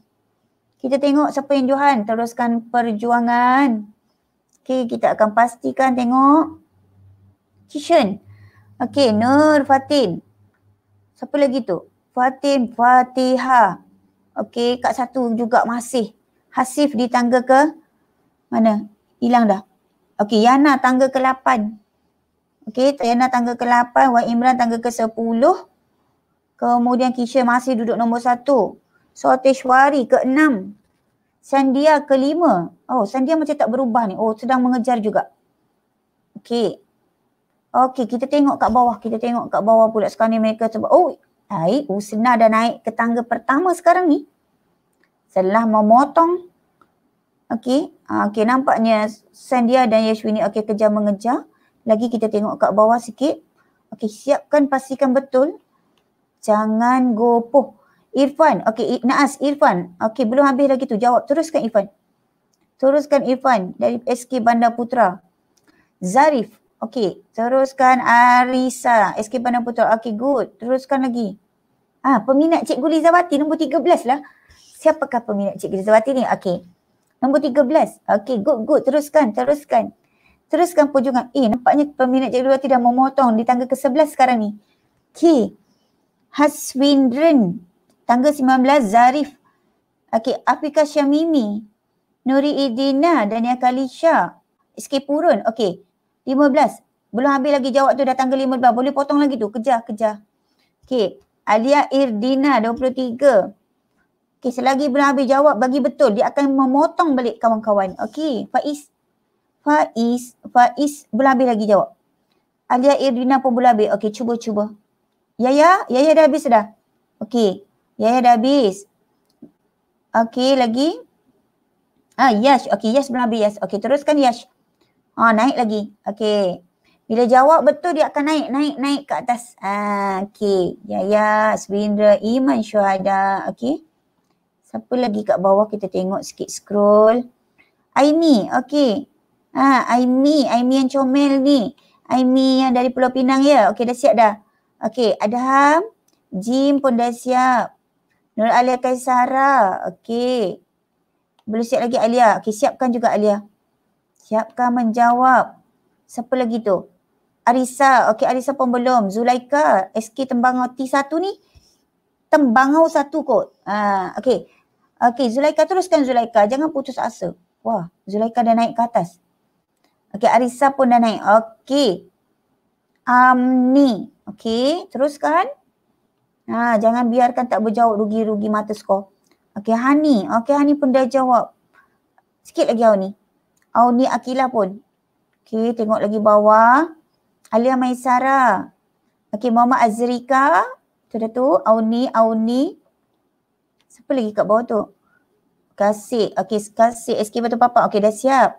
Kita tengok siapa yang Johan, teruskan perjuangan. Okey kita akan pastikan tengok Kishan. Okey Nur Fatin. Siapa lagi tu? Fatin Fatihah. Okey Kak Satu juga masih. Hasif di tangga ke mana? Hilang dah. Okey, Yana tangga ke-8. Okey, Yana tangga ke-8, Wan Imran tangga ke-10. Kemudian Kisha masih duduk nombor 1. Soteshwari ke-6. Sandia ke-5. Oh, Sandia macam tak berubah ni. Oh, sedang mengejar juga. Okey. Okey, kita tengok kat bawah. Kita tengok kat bawah pula sekarang ni mereka sebab oh, naik. Usna oh, Sena dah naik ke tangga pertama sekarang ni. Setelah memotong Okey, uh, ah, okay, nampaknya Sandia dan Yashwini okey kejar mengejar. Lagi kita tengok kat bawah sikit. Okey, siapkan pastikan betul. Jangan gopoh. Irfan, okey Naas, Irfan. Okey, belum habis lagi tu. Jawab teruskan Irfan. Teruskan Irfan dari SK Bandar Putra. Zarif, okey. Teruskan Arisa, SK Bandar Putra. Okey, good. Teruskan lagi. Ah, peminat Cikgu Lizawati nombor 13 lah. Siapakah peminat Cikgu Lizawati ni? Okey. Nombor tiga belas, Okey, good, good. Teruskan, teruskan. Teruskan perjuangan. Eh, nampaknya peminat Cikgu Dua tidak memotong di tangga ke-11 sekarang ni. Okey. Haswindran. Tangga sembilan belas, Zarif. Okey, Afrika Syamimi. Nuri Idina, Dania Kalisha. Eski Purun. Okey. belas, Belum habis lagi jawab tu dah tangga lima belas Boleh potong lagi tu. Kejar, kejar. Okey. Alia Irdina, 23. Okey, selagi belum habis jawab, bagi betul. Dia akan memotong balik kawan-kawan. Okey, Faiz. Faiz. Faiz belum habis lagi jawab. Alia Irina pun belum habis. Okey, cuba, cuba. Yaya, Yaya dah habis dah. Okey, Yaya dah habis. Okey, lagi. Ah, Yash. Okey, Yash belum habis. Yes. Okey, teruskan Yash. Ah, naik lagi. Okey. Bila jawab betul dia akan naik, naik, naik ke atas. Ah, okey. Yaya, Sbindra, Iman, Syuhada. Okey. Siapa lagi kat bawah kita tengok sikit scroll. Aimi, okey. Ha, Aimi, Aimi yang comel ni. Aimi yang dari Pulau Pinang ya. Okey, dah siap dah. Okey, Adham, Jim pun dah siap. Nur Alia Kaisara, okey. Belum siap lagi Alia. Okey, siapkan juga Alia. Siapkan menjawab. Siapa lagi tu? Arisa, okey Arisa pun belum. Zulaika, SK Tembangau T1 ni. Tembangau satu kot. Ah, uh, okey. Okey, Zulaika teruskan Zulaika. Jangan putus asa. Wah, Zulaika dah naik ke atas. Okey, Arisa pun dah naik. Okey. Amni. Um, Okey, teruskan. Ha, jangan biarkan tak berjawab rugi-rugi mata skor. Okey, Hani. Okey, Hani pun dah jawab. Sikit lagi Auni. Auni Akila pun. Okey, tengok lagi bawah. Alia Maisara. Okey, Mama Azrika. Sudah tu, Auni, Auni. Auni. Siapa lagi kat bawah tu? Kasih. Okey, kasih eski betul Papa. Okey, dah siap.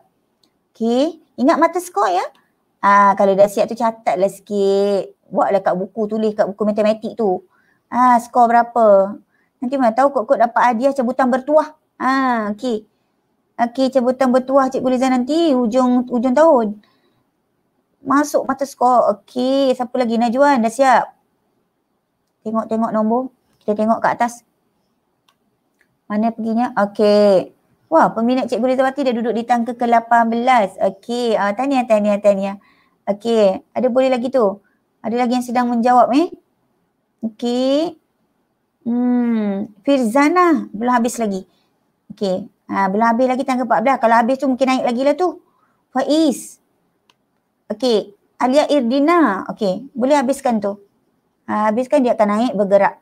Okey, ingat mata skor ya. Ah, kalau dah siap tu catatlah sikit. Buatlah kat buku, tulis kat buku matematik tu. Ah, skor berapa? Nanti mana tahu kot-kot dapat hadiah cabutan bertuah. Ah, okey. Okey, cabutan bertuah Cikgu Liza nanti hujung hujung tahun. Masuk mata skor. Okey, siapa lagi Najuan? Dah siap? Tengok-tengok nombor. Kita tengok kat atas. Mana perginya? Okey. Wah, peminat Cikgu Rizawati dah duduk di tangka ke-18. Okey. Uh, tanya, tanya, tanya. Okey. Ada boleh lagi tu? Ada lagi yang sedang menjawab eh? Okey. Hmm. Firzana. Belum habis lagi. Okey. Uh, belum habis lagi tangka 14. Kalau habis tu mungkin naik lagi lah tu. Faiz. Okey. Alia Irdina. Okey. Boleh habiskan tu. Uh, habiskan dia akan naik bergerak.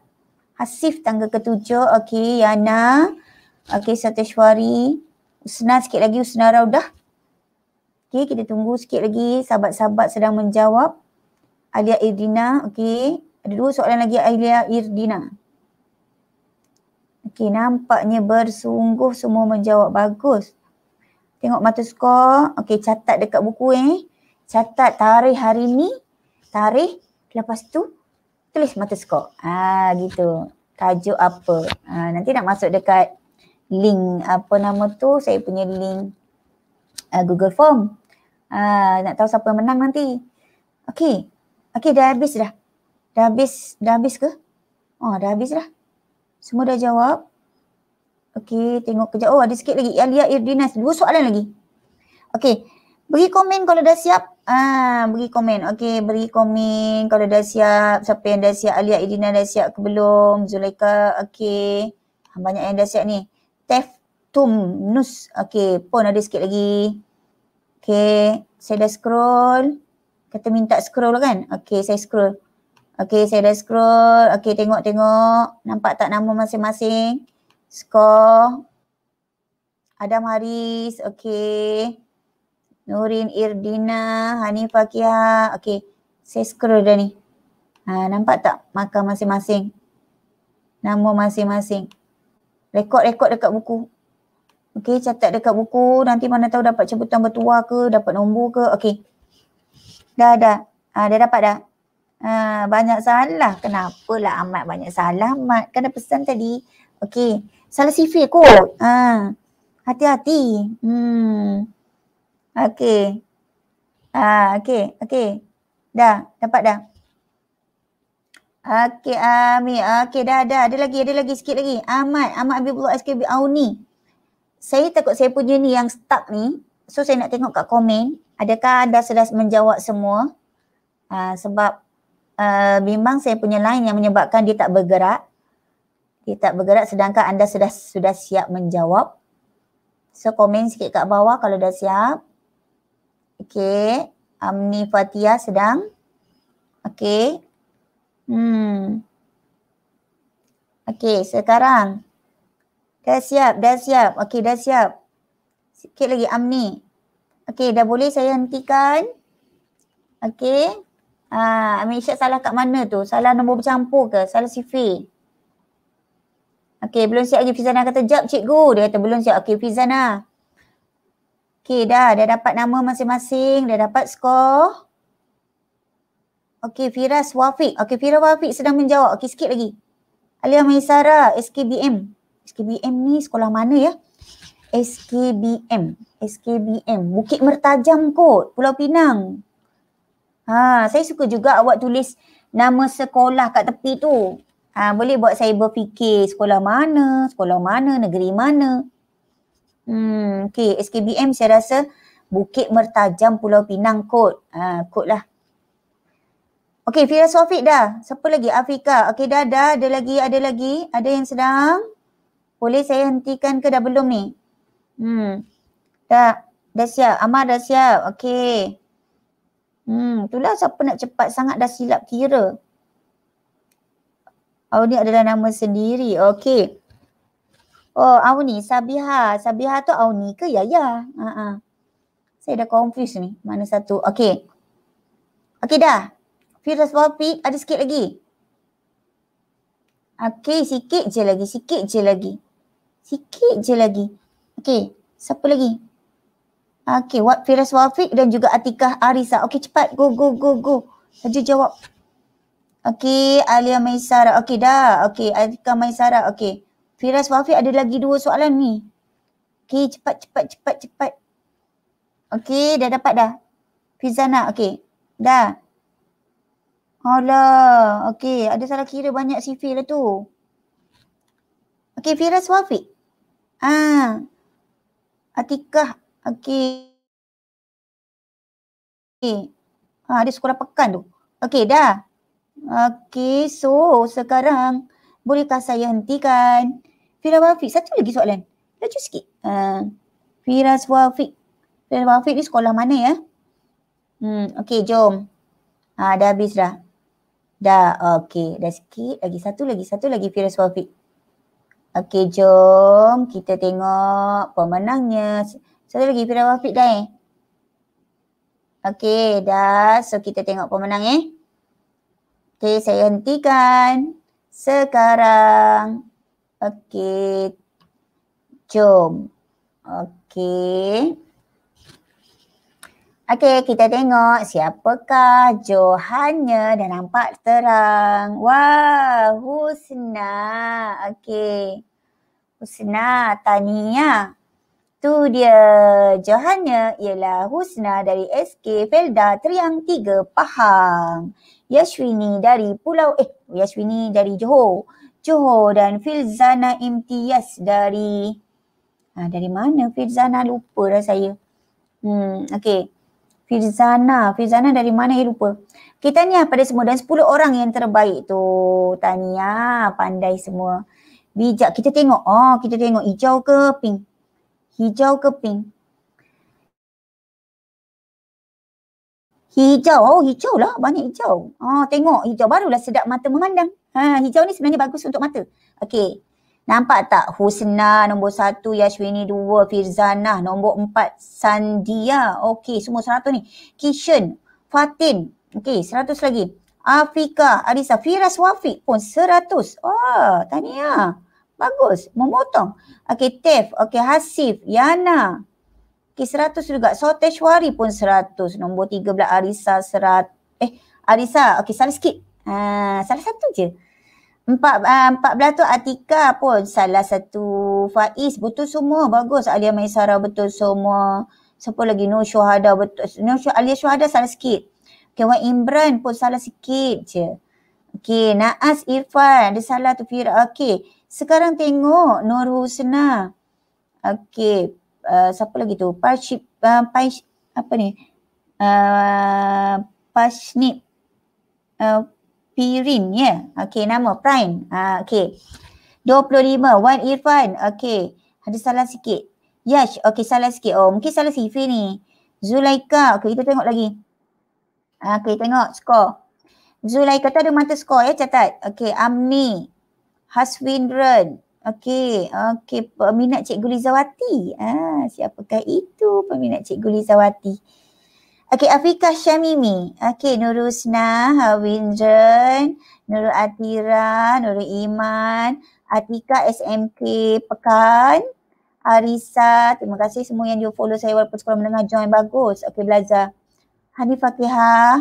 Asif tangga ketujuh. Okey, Yana. Okey, Sateshwari. Usna sikit lagi, Usna Raudah. Okey, kita tunggu sikit lagi. Sahabat-sahabat sedang menjawab. Alia Irdina. Okey, ada dua soalan lagi Alia Irdina. Okey, nampaknya bersungguh semua menjawab. Bagus. Tengok mata skor. Okey, catat dekat buku eh. Catat tarikh hari ni. Tarikh. Lepas tu tulis mata skor. Ah gitu. Tajuk apa? Ha, nanti nak masuk dekat link apa nama tu? Saya punya link uh, Google Form. Ah nak tahu siapa yang menang nanti. Okey. Okey dah habis dah. Dah habis, dah habis ke? Oh, dah habis dah. Semua dah jawab. Okey, tengok kejap. Oh, ada sikit lagi. Alia Irdinas, dua soalan lagi. Okey. Beri komen kalau dah siap. Ah, beri komen. Okey, beri komen kalau dah siap. Siapa yang dah siap? Alia Idina dah siap ke belum? Zulaika, okey. Ah, banyak yang dah siap ni. Tef Tum Nus. Okey, pun ada sikit lagi. Okey, saya dah scroll. Kata minta scroll kan? Okey, saya scroll. Okey, saya dah scroll. Okey, tengok-tengok. Nampak tak nama masing-masing? Skor. Adam Haris. Okey. Nurin Irdina, Hanifah Kia. okey, saya scroll dah ni. Ha, nampak tak Maka masing-masing? Nama masing-masing. Rekod-rekod dekat buku. okey, catat dekat buku. Nanti mana tahu dapat cebutan bertuah ke, dapat nombor ke. okey. Dah, ada, Ha, dah dapat dah. Ha, banyak salah. kenapa lah? amat banyak salah, Mat. Kan pesan tadi. okey. Salah sifir kot. Ha. Hati-hati. Hmm. Okey. Ah, okey, okey. Dah, dapat dah. Okey, Ami. Okey, dah, dah. Ada lagi, ada lagi sikit lagi. Ahmad, Ahmad Habibullah SKB Auni. Saya takut saya punya ni yang stuck ni. So, saya nak tengok kat komen. Adakah anda sudah menjawab semua? Uh, sebab uh, ah, bimbang saya punya line yang menyebabkan dia tak bergerak. Dia tak bergerak sedangkan anda sudah sudah siap menjawab. So, komen sikit kat bawah kalau dah siap. Okay. Um, Fatia sedang. Okay. Hmm. Okay, sekarang. Dah siap, dah siap. Okay, dah siap. Sikit lagi Amni. Okay, dah boleh saya hentikan. Okay. Uh, ha, Amin Syed salah kat mana tu? Salah nombor bercampur ke? Salah sifir? Okay, belum siap lagi Fizana kata, jap cikgu. Dia kata, belum siap. Okay, Fizana. Okay. Okey dah, dah dapat nama masing-masing, dah dapat skor. Okey, Firas Wafiq. Okey, Firas Wafiq sedang menjawab. Okey, sikit lagi. Alia Maisara, SKBM. SKBM ni sekolah mana ya? SKBM. SKBM. Bukit Mertajam kot. Pulau Pinang. Ha, saya suka juga awak tulis nama sekolah kat tepi tu. Ha, boleh buat saya berfikir sekolah mana, sekolah mana, negeri mana. Hmm, okay, SKBM saya rasa Bukit Mertajam Pulau Pinang kot. Ha, kot lah. Okay, filosofik dah. Siapa lagi? Afika. Okay, dah, ada. Ada lagi, ada lagi. Ada yang sedang. Boleh saya hentikan ke dah belum ni? Hmm. Dah. Dah siap. Amar dah siap. Okay. Hmm, itulah siapa nak cepat sangat dah silap kira. Oh, ni adalah nama sendiri. Okay. Oh, Auni, Sabiha. Sabiha tu Auni ke Ya, ya. uh -uh. Saya dah confuse ni. Mana satu? Okey, okey dah. Firas Wapik ada sikit lagi. Okey, sikit je lagi. Sikit je lagi. Sikit je lagi. Okey, siapa lagi? Okey, what Firas Wafiq dan juga Atikah Arisa. Okey cepat. Go, go, go, go. Saja jawab. Okey, Alia Maisara. Okey dah. okey. Atikah Maisara. Okey. Firas Wafi ada lagi dua soalan ni. Okay cepat cepat cepat cepat. Okay dah dapat dah. nak. okay. Dah. Alah okay ada salah kira banyak CV lah tu. Okay Firas Wafi. Ah. Ha. Atikah. Okay. Okay. Ha, ada sekolah pekan tu. Okay dah. Okay so sekarang bolehkah saya hentikan? Fira Wafi. Satu lagi soalan. Laju sikit. Uh, Fira Wafi. Fira Wafi ni sekolah mana ya? Hmm, okay, jom. Ha, dah habis dah. Dah, okay. Dah sikit. Lagi satu lagi. Satu lagi Fira Wafi. Okay, jom. Kita tengok pemenangnya. Satu lagi Fira Wafi dah eh. Okay, dah. So, kita tengok pemenang eh. Okay, saya hentikan. Sekarang. Okey. Jom. Okey. Okey, kita tengok siapakah Johannya dan nampak terang. Wah, Husna. Okey. Husna Tania. Tu dia. Johannya ialah Husna dari SK Felda Triang 3 Pahang. Yashwini dari Pulau eh Yashwini dari Johor. Johor dan Filzana Imtiaz dari ha, dari mana Filzana lupa dah saya. Hmm, okay. Firzana. Firzana dari mana? Eh, lupa. Kita ni ah, pada semua dan 10 orang yang terbaik tu. Tania, ah, pandai semua. Bijak. Kita tengok. Oh, kita tengok hijau ke pink? Hijau ke pink? Hijau. Oh, hijau lah. Banyak hijau. Oh, tengok. Hijau barulah sedap mata memandang. Ha, hijau ni sebenarnya bagus untuk mata. Okey. Nampak tak Husna nombor satu, Yashwini dua, Firzana nombor empat, Sandia. Okey, semua seratus ni. Kishan, Fatin. Okey, seratus lagi. Afika, Arisa, Firas Wafiq pun seratus. Oh, tanya. Bagus, memotong. Okey, Tef. Okey, Hasif, Yana. Okey, seratus juga. Soteshwari pun seratus. Nombor tiga belak Arisa serat. Eh, Arisa. Okey, salah sikit. Ha, salah satu je. Empat, ha, empat belah tu Atika pun salah satu Faiz betul semua bagus Alia Maisara betul semua Siapa lagi Nur Syuhada betul Nur Shuh, Alia Syuhada salah sikit Okay Wan Imran pun salah sikit je Okay Naas Irfan ada salah tu Fira Okay sekarang tengok Nur Husna Okay uh, ha, siapa lagi tu Parship uh, Paish, apa ni uh, Pashnip uh, pirin ya. Yeah. Okey nama prime. Ah uh, okey. 25 Wan Irfan. Okey. Ada salah sikit. Yash. Okey salah sikit. Oh mungkin salah sifir ni. Zulaika. Okey kita tengok lagi. Uh, okey tengok skor. Zulaika tu ada mata skor ya catat. Okey Amni. Haswindran. Okey, okey peminat Cikgu Lizawati. Ah, siapakah itu peminat Cikgu Lizawati? Uh, Okay Afika Syamimi. okay Nurul Husna, Hawindran, Nurul Atira, Nurul Iman, Atika SMK Pekan, Arisa, terima kasih semua yang dia follow saya walaupun sekolah menengah join bagus. Okay belajar. Hani Fakihah.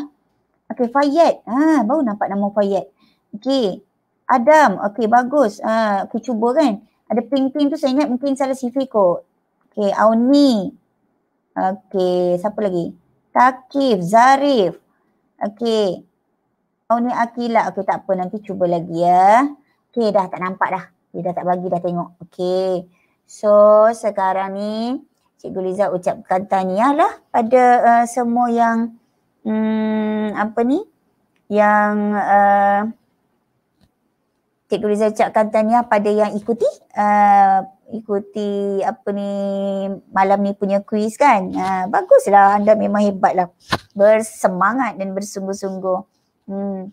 Okey, Fayyad. Ha, baru nampak nama Fayyad. Okay Adam, okay bagus. Ha, aku cuba kan. Ada pink pink tu saya ingat mungkin salah sifir kot. Okey, Auni. okay siapa lagi? Takif, Zarif. Okey. Oh ni Akila. Lah. Okey tak apa nanti cuba lagi ya. Okey dah tak nampak dah. Dia dah tak bagi dah tengok. Okey. So sekarang ni Cikgu Liza ucapkan tahniah lah pada uh, semua yang hmm, apa ni? Yang uh, Cikgu Liza ucapkan tahniah pada yang ikuti uh, ikuti apa ni malam ni punya kuis kan. Ha, baguslah anda memang hebatlah. Bersemangat dan bersungguh-sungguh. Hmm.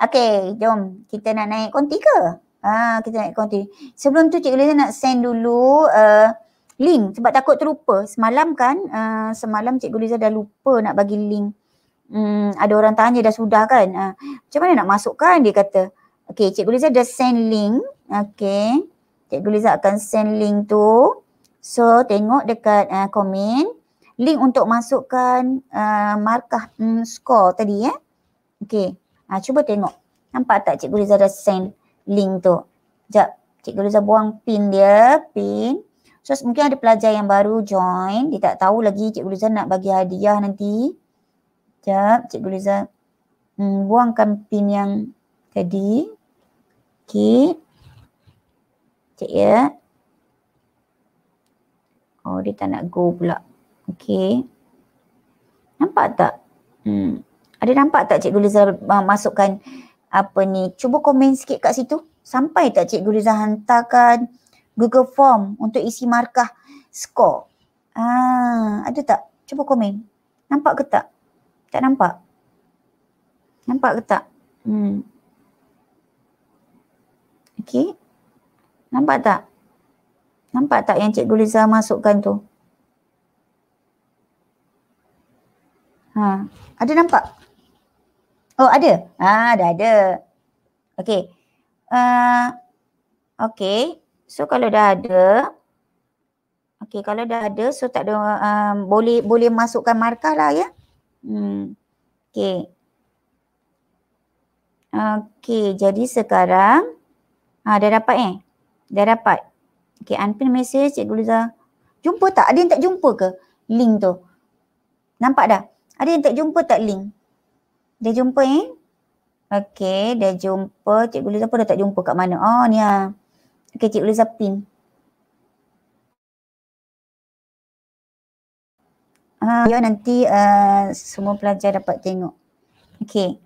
Okay, jom kita nak naik konti ke? Ha, kita naik konti. Sebelum tu Cik Liza nak send dulu uh, link sebab takut terlupa. Semalam kan, uh, semalam Cik Liza dah lupa nak bagi link. Hmm, ada orang tanya dah sudah kan. Uh, macam mana nak masukkan dia kata. Okay, Cik Liza dah send link. Okay. Cikgu Liza akan send link tu. So tengok dekat uh, komen. Link untuk masukkan uh, markah mm, skor tadi ya. Eh? Okay. Ha, cuba tengok. Nampak tak Cikgu Liza dah send link tu. Sekejap. Cikgu Liza buang pin dia. Pin. So mungkin ada pelajar yang baru join. Dia tak tahu lagi Cikgu Liza nak bagi hadiah nanti. Sekejap. Cikgu Liza mm, buangkan pin yang tadi. Okay. Sekejap ya. Oh dia tak nak go pula. Okay. Nampak tak? Hmm. Ada nampak tak Cikgu Liza uh, ah, masukkan apa ni? Cuba komen sikit kat situ. Sampai tak Cikgu Liza hantarkan Google Form untuk isi markah skor? Ah, ada tak? Cuba komen. Nampak ke tak? Tak nampak? Nampak ke tak? Hmm. Okay. Nampak tak? Nampak tak yang Cikgu Liza masukkan tu? Ha. Ada nampak? Oh ada? Ha, ada ada. Okay. Uh, ah, okay. So kalau dah ada. Okay kalau dah ada so tak ada um, boleh boleh masukkan markah lah ya. Hmm. Okay. Okay jadi sekarang. Ha, dah dapat eh? Dah dapat. Okay, unpin message Cikgu Liza. Jumpa tak? Ada yang tak jumpa ke link tu? Nampak dah? Ada yang tak jumpa tak link? Dah jumpa eh? Okay, dah jumpa. Cikgu Liza pun dah tak jumpa kat mana? Oh, ni lah. Okay, Cikgu Liza pin. Ha, nanti uh, semua pelajar dapat tengok. Okay.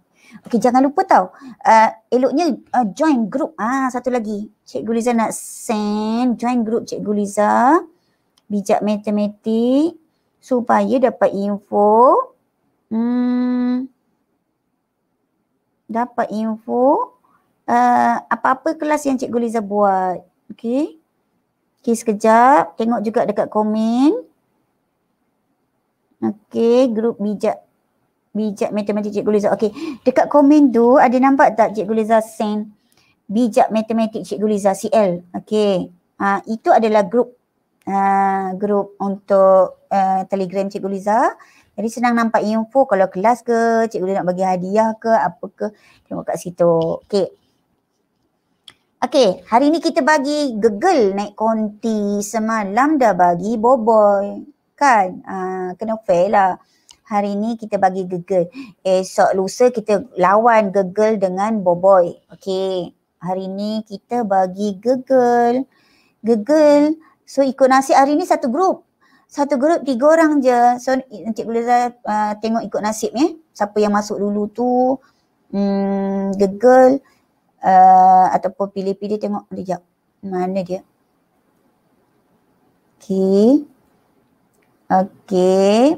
Okey jangan lupa tau. Uh, eloknya uh, join group. Ah satu lagi. Cikgu Liza nak send join group Cikgu Liza bijak matematik supaya dapat info hmm dapat info uh, apa-apa kelas yang Cikgu Liza buat. Okey. Okey sekejap tengok juga dekat komen. Okey, grup bijak bijak matematik Cikgu Liza. Okey. Dekat komen tu ada nampak tak Cikgu Liza send bijak matematik Cikgu Liza CL. Okey. Ha, itu adalah grup uh, grup untuk uh, telegram Cikgu Liza. Jadi senang nampak info kalau kelas ke, cikgu nak bagi hadiah ke, apa ke. Tengok kat situ. Okay. Okay, hari ni kita bagi gegel naik konti. Semalam dah bagi boboy. Kan? Uh, kena fail lah hari ni kita bagi gegel. Esok lusa kita lawan gegel dengan boboi. Okay. Hari ni kita bagi gegel. Gegel. So ikut nasib hari ni satu grup. Satu grup tiga orang je. So nanti boleh uh, tengok ikut nasib ya. Eh? Siapa yang masuk dulu tu. Hmm, gegel. Uh, ataupun pilih-pilih tengok. Sekejap. Mana dia. Okay. Okay.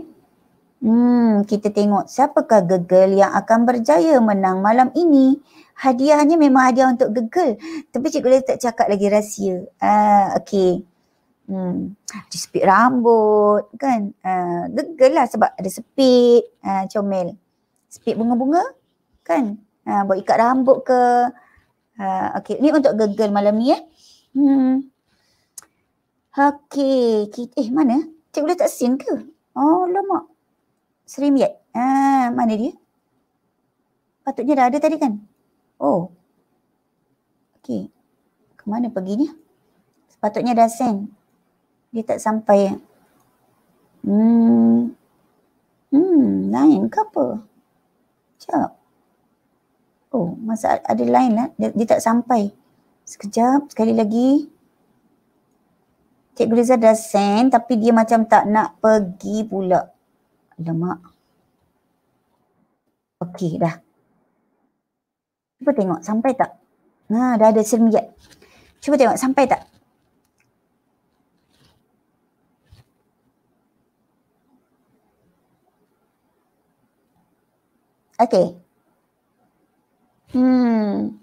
Hmm, kita tengok siapakah gegel yang akan berjaya menang malam ini. Hadiahnya memang hadiah untuk gegel. Tapi cikgu Leah tak cakap lagi rahsia. Ah, uh, okey. Hmm, ada sepit rambut kan. Ah, uh, gegel lah sebab ada sepit, ah, uh, comel. Sepit bunga-bunga kan. Ah, uh, buat ikat rambut ke. Ah, uh, okey. Ni untuk gegel malam ni eh. Hmm. Okey, eh mana? Cikgu Leah tak sin ke? Oh, lama. StreamYard. Ha, ah, mana dia? Patutnya dah ada tadi kan? Oh. Okey. Ke mana pergi ni? Sepatutnya dah send. Dia tak sampai. Hmm. Hmm, lain ke apa? Sekejap. Oh, masa ada lain lah. Dia, dia tak sampai. Sekejap, sekali lagi. Cikgu Rizal dah send tapi dia macam tak nak pergi pula. Alamak. Okey dah. Cuba tengok sampai tak? Ha dah ada sermiat. Cuba tengok sampai tak? Okey. Hmm.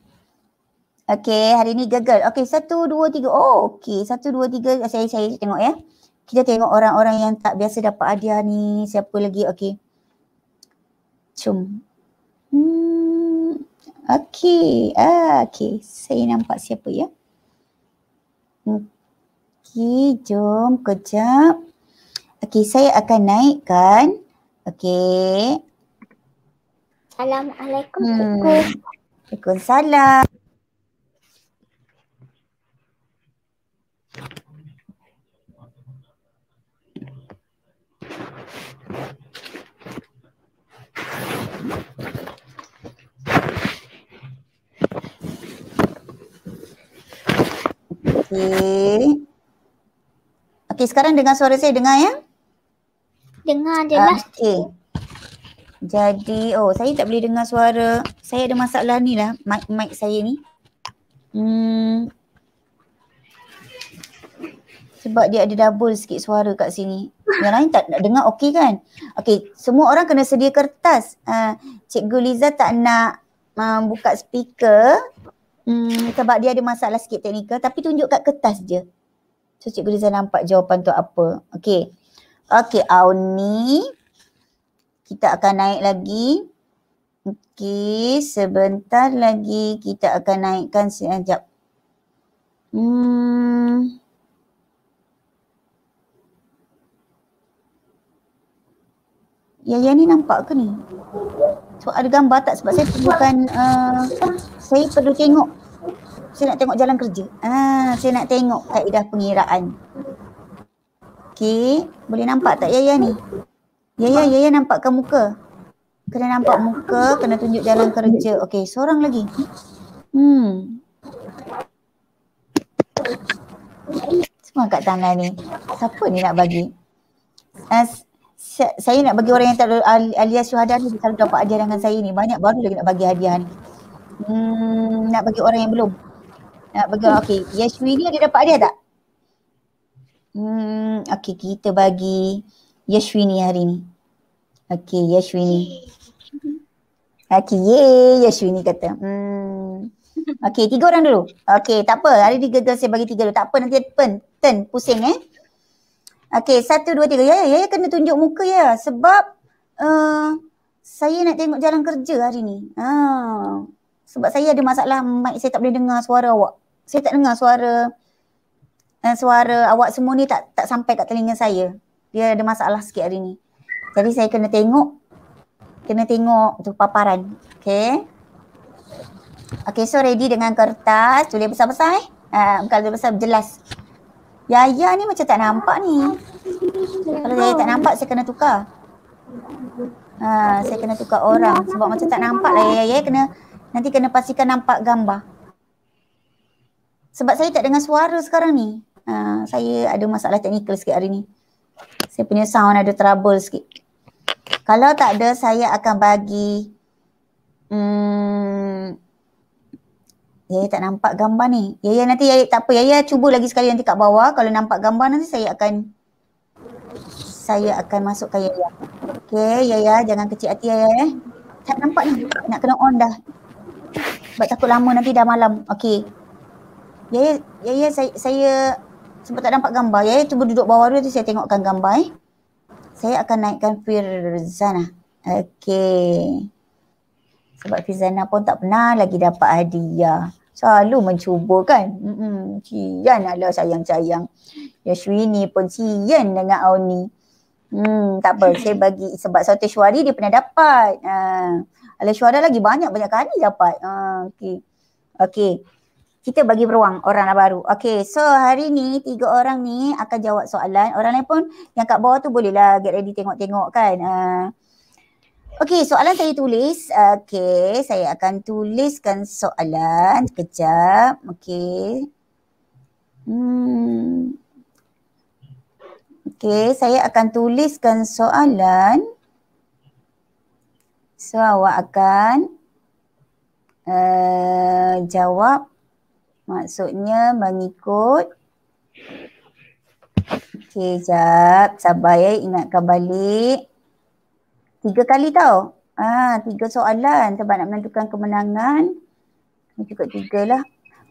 Okey, hari ni gagal. Okey, satu, dua, tiga. Oh, okey. Satu, dua, tiga. Saya, saya tengok ya kita tengok orang-orang yang tak biasa dapat hadiah ni siapa lagi okey cum hmm okey ah okey saya nampak siapa ya okey jom kejap okey saya akan naikkan okey assalamualaikum hmm. Waalaikumsalam. Okey. Okey, sekarang dengar suara saya, dengar ya? Dengar jelas. Uh, Okey. Jadi, oh saya tak boleh dengar suara. Saya ada masalah ni lah, mic, mic saya ni. Hmm. Sebab dia ada double sikit suara kat sini. Yang lain tak nak dengar okey kan? Okey, semua orang kena sedia kertas. Uh, Cikgu Liza tak nak uh, buka speaker. Hmm, sebab dia ada masalah sikit teknikal tapi tunjuk kat kertas je. So Cikgu Liza nampak jawapan tu apa. Okay. Okay Auni. Kita akan naik lagi. Okay sebentar lagi kita akan naikkan sekejap. Eh, hmm. Ya, ya ni nampak ke ni? Sebab ada gambar tak? Sebab saya perlukan uh, eh, saya perlu tengok. Saya nak tengok jalan kerja. Ah, saya nak tengok kaedah pengiraan. Okay, boleh nampak tak Yaya ni? Yaya, Yaya nampakkan muka. Kena nampak muka, kena tunjuk jalan kerja. Okay, seorang lagi. Hmm. Semua kat tangan ni. Siapa ni nak bagi? As saya nak bagi orang yang tak alias syuhada ni kalau dapat hadiah dengan saya ni banyak baru lagi nak bagi hadiah ni. Hmm, nak bagi orang yang belum. Nak bagi okey, Yeshu ni ada dapat hadiah tak? Hmm, okay kita bagi Yeshu ni hari ni. Okey, Yeshu ni. Okey, Yeshu ni kata. Hmm. okay tiga orang dulu. okay tak apa. Hari ni gagal saya bagi tiga dulu. Tak apa nanti pen, ten, pusing eh. Okay satu, dua, tiga. Ya, ya, ya, ya, kena tunjuk muka ya. Sebab uh, saya nak tengok jalan kerja hari ni. Ha. Sebab saya ada masalah mic saya tak boleh dengar suara awak. Saya tak dengar suara uh, suara awak semua ni tak tak sampai kat telinga saya. Dia ada masalah sikit hari ni. Jadi saya kena tengok kena tengok tu paparan. okay Okay, so ready dengan kertas. Tulis besar-besar eh. Uh, ah, bukan besar-besar, jelas. Yaya ni macam tak nampak ni. Kalau Yaya tak nampak saya kena tukar. Ha, saya kena tukar orang sebab macam tak nampak lah Yaya kena nanti kena pastikan nampak gambar. Sebab saya tak dengar suara sekarang ni. Ha, saya ada masalah teknikal sikit hari ni. Saya punya sound ada trouble sikit. Kalau tak ada saya akan bagi hmm, Yaya tak nampak gambar ni. Yaya nanti Yaya tak apa. Yaya cuba lagi sekali nanti kat bawah. Kalau nampak gambar nanti saya akan saya akan masukkan Yaya. Okey, Yaya jangan kecil hati ya. eh. Tak nampak ni. Nak kena on dah. Sebab takut lama nanti dah malam. Okey. Yaya, Yaya saya, saya sebab tak nampak gambar. Yaya cuba duduk bawah dulu tu saya tengokkan gambar eh. Saya akan naikkan Firzana. Okey. Sebab Fizana pun tak pernah lagi dapat hadiah selalu mencuba kan. Hmm, sian lah sayang-sayang. Yashwini pun sian dengan Auni. Hmm, tak apa. Saya bagi sebab satu syuari dia pernah dapat. Uh, ha. ala syuara lagi banyak-banyak kali dapat. Uh, ha, okay. Okay. Kita bagi peruang orang lah baru. Okay. So hari ni tiga orang ni akan jawab soalan. Orang lain pun yang kat bawah tu bolehlah get ready tengok-tengok kan. Uh, Okey, soalan saya tulis. Okey, saya akan tuliskan soalan. Kejap. Okey. Hmm. Okey, saya akan tuliskan soalan. So, awak akan uh, jawab maksudnya mengikut. Okey, jap. Sabar ya, ingatkan balik tiga kali tau. Ah, tiga soalan sebab nak menentukan kemenangan. Ini cukup tiga lah.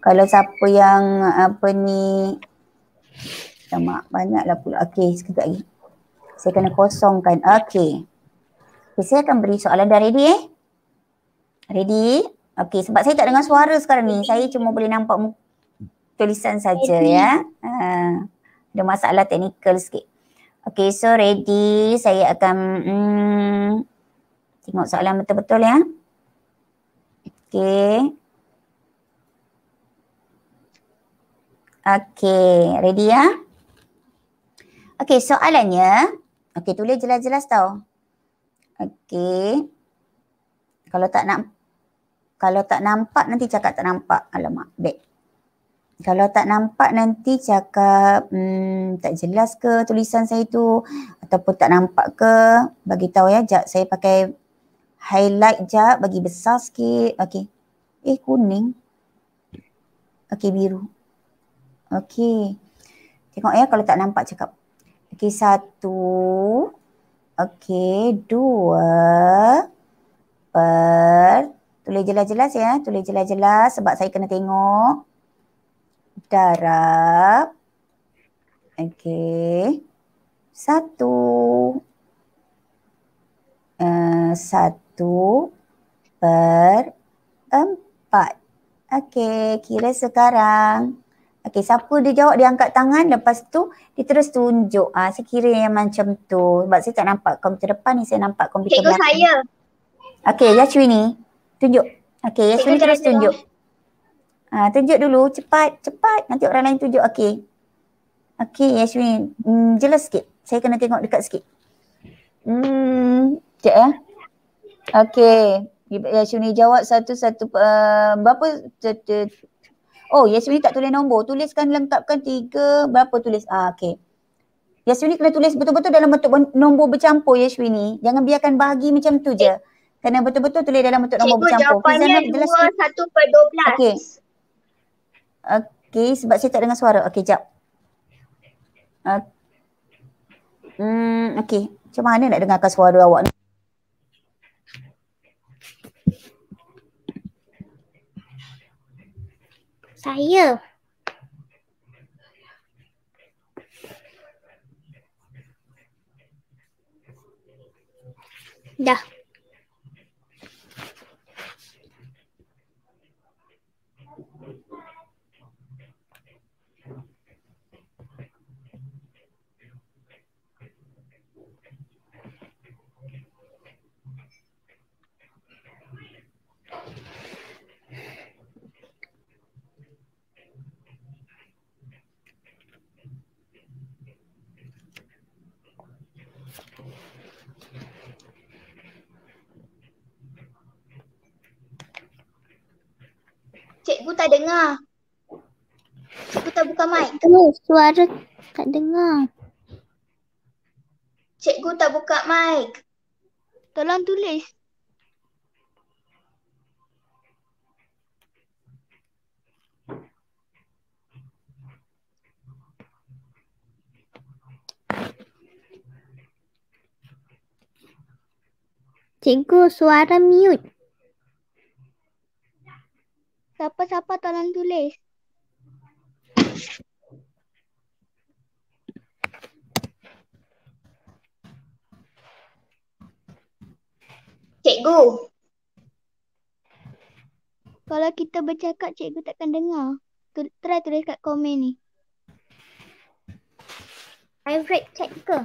Kalau siapa yang apa ni banyak lah pula. Okey, sekejap lagi. Saya kena kosongkan. Okey. Okay, saya akan beri soalan dah ready eh? Ready? Okey, sebab saya tak dengar suara sekarang ni. Saya cuma boleh nampak tulisan saja ya. Ha. Ada masalah teknikal sikit. Okay, so ready. Saya akan hmm, tengok soalan betul-betul ya. Okay. Okay, ready ya. Okay, soalannya. Okay, tulis jelas-jelas tau. Okay. Kalau tak nak kalau tak nampak nanti cakap tak nampak. Alamak, baik kalau tak nampak nanti cakap hmm, tak jelas ke tulisan saya tu ataupun tak nampak ke bagi tahu ya jap saya pakai highlight jap bagi besar sikit okey eh kuning okey biru okey tengok ya kalau tak nampak cakap okey satu okey dua per tulis jelas-jelas ya tulis jelas-jelas sebab saya kena tengok darab. Okey. Satu. Uh, satu per empat. Okey, kira sekarang. Okey, siapa dia jawab dia angkat tangan lepas tu dia terus tunjuk. Ah, ha, saya kira yang macam tu. Sebab saya tak nampak komputer depan ni, saya nampak komputer Cikgu belakang. Cikgu saya. Okey, Yashwini. Tunjuk. Okey, Yashwini terus tunjuk. Dia. Ha, tunjuk dulu cepat cepat nanti orang lain tunjuk okey. Okey Yashwin, hmm, jelas sikit. Saya kena tengok dekat sikit. Hmm, sekejap ya. Okey. Yashwin jawab satu-satu uh, berapa Oh Yasmin tak tulis nombor. Tuliskan lengkapkan tiga berapa tulis. Ah, okey. Yasmin kena tulis betul-betul dalam bentuk nombor bercampur Yasmin Jangan biarkan bahagi macam tu je. Kena betul-betul tulis dalam bentuk nombor Cikgu, bercampur. Cikgu jawapannya 2, 1 per 12. Okay. Okey, sebab saya tak dengar suara. Okey, jap. hmm, okey. Macam mana nak dengarkan suara awak ni? Saya. Dah. cikgu tak dengar. Cikgu tak buka mic. Tu suara tak dengar. Cikgu tak buka mic. Tolong tulis. Cikgu suara mute. Siapa-siapa tolong tulis. Cikgu. Kalau kita bercakap, cikgu takkan dengar. Try tulis kat komen ni. I've read chat ke?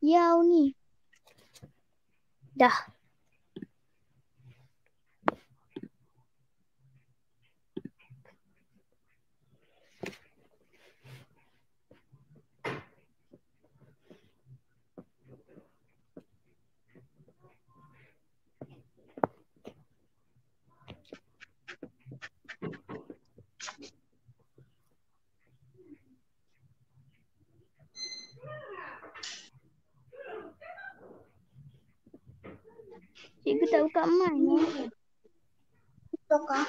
Ya, Uni. Dah. cikgu tak buka mic ni. Ya. Tokah.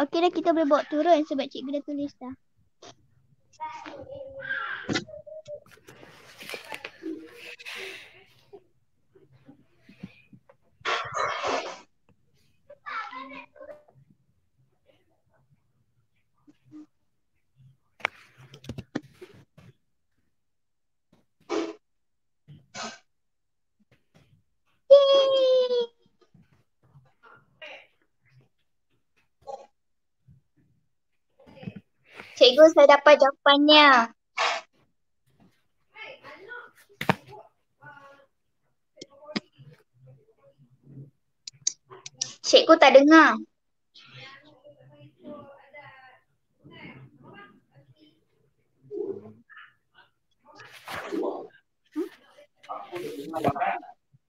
Okey dah kita boleh bawa turun sebab cikgu dah tulis dah. cikgu saya dapat jawapannya. Cikgu tak dengar.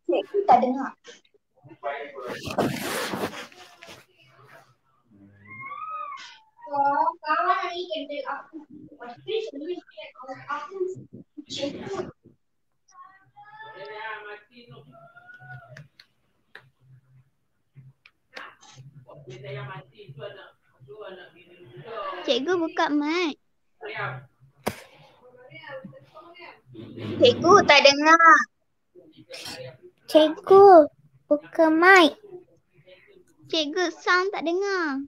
Cikgu tak dengar. Cikgu buka mic. Cikgu tak dengar. Cikgu buka mic. Cikgu sound tak dengar.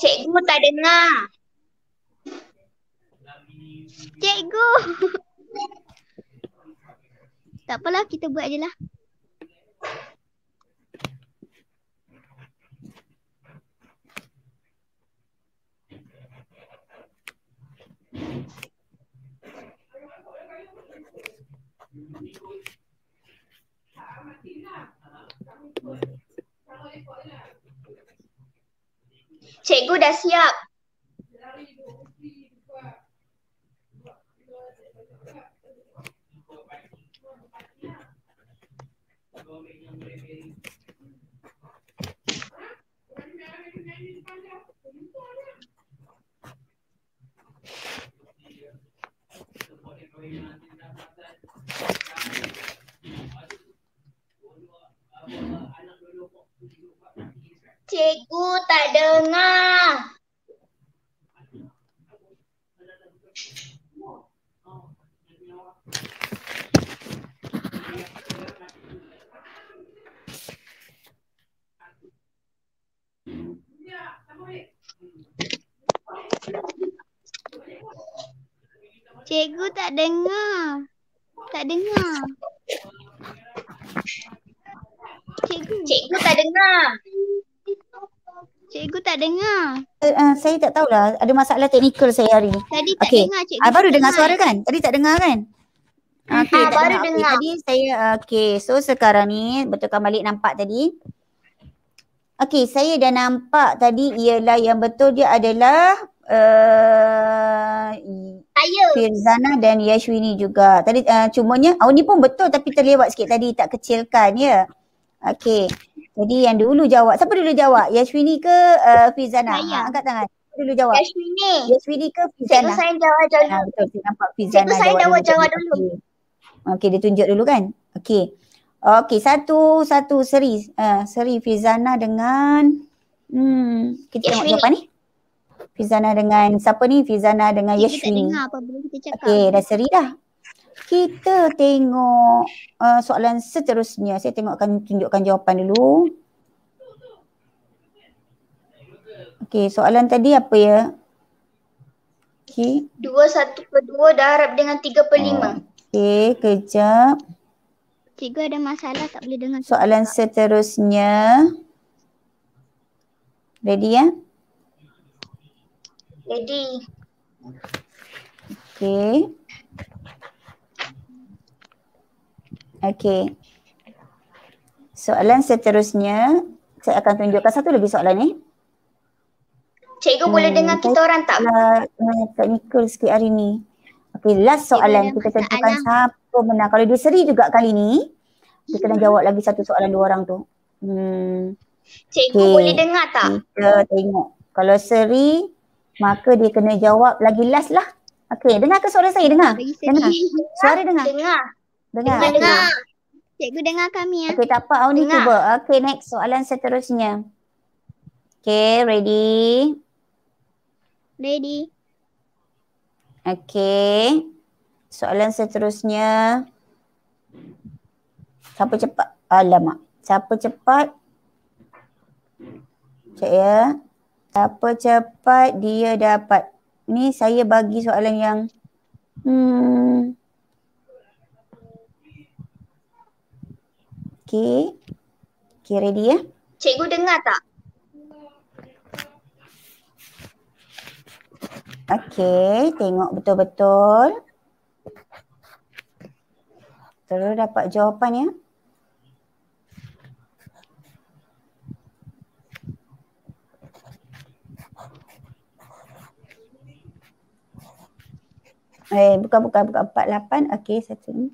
Cikgu tak dengar. Cikgu. Tak apalah kita buat ajalah. Cikgu dah siap. Thank you. Cikgu tak dengar. Cikgu tak dengar. Tak dengar. Cikgu. Cikgu tak dengar. Cikgu tak dengar. Uh, uh, saya tak tahulah ada masalah teknikal saya hari ni. Tadi tak okay. dengar cikgu. Uh, baru dengar suara kan? Tadi tak dengar kan? Okay, ha, baru dengar. dengar. Tadi saya, okay. So sekarang ni betulkan balik nampak tadi. Okay, saya dah nampak tadi ialah yang betul dia adalah uh, Firzana dan Yashwini juga. Tadi uh, cumanya, oh ni pun betul tapi terlewat sikit tadi tak kecilkan ya. Okey. Jadi yang dulu jawab. Siapa dulu jawab? Yashwini ke uh, Fizana? Ha, angkat tangan. Siapa dulu jawab? Yashwini. Yashwini ke Fizana? Cikgu saya jawab dulu. Ah, betul. Saya nampak Fizana Cikgu jawab, jawab, jawab dulu. Cikgu saya dulu. Okey. Dia tunjuk dulu kan? Okey. Okey. Satu, satu seri. Uh, seri Fizana dengan... Hmm, kita Yashwini. tengok jawapan ni. Fizana dengan siapa ni? Fizana dengan Yashwini. Kita dengar apa belum kita cakap. Okey, dah seri dah kita tengok uh, soalan seterusnya. Saya tengokkan tunjukkan jawapan dulu. Okey, soalan tadi apa ya? Okey. 2 1 per 2 darab dengan 3 per 5. Okey, kejap. Cikgu ada masalah tak boleh dengan. Soalan tak. seterusnya. Ready ya? Ready. Okey. Okey. Soalan seterusnya, saya akan tunjukkan satu lagi soalan ni. Cikgu hmm, boleh dengar kita orang tak? Saya teknikal sikit hari ni. Okey, last soalan. Cikgu kita tentukan siapa menang. Kalau dia seri juga kali ni, kita kena hmm. jawab lagi satu soalan dua orang tu. Hmm. Cikgu okay. boleh dengar tak? Kita tengok. Kalau seri, maka dia kena jawab lagi last lah. Okey, dengar ke suara saya? Dengar. Dengar. Suara (laughs) dengar. Dengar. Dengar. Dengar. Cikgu dengar kami ya. Okey, tak apa. Awak ni cuba. Okey, next soalan seterusnya. Okey, ready? Ready. Okey. Soalan seterusnya. Siapa cepat? Alamak. Siapa cepat? Cik ya. Siapa cepat dia dapat. Ni saya bagi soalan yang hmm, Okay, Okey ready ya? Cikgu dengar tak? Okay, tengok betul-betul. Terus dapat jawapan ya. Eh, buka buka Buka 48. Okay, satu ni.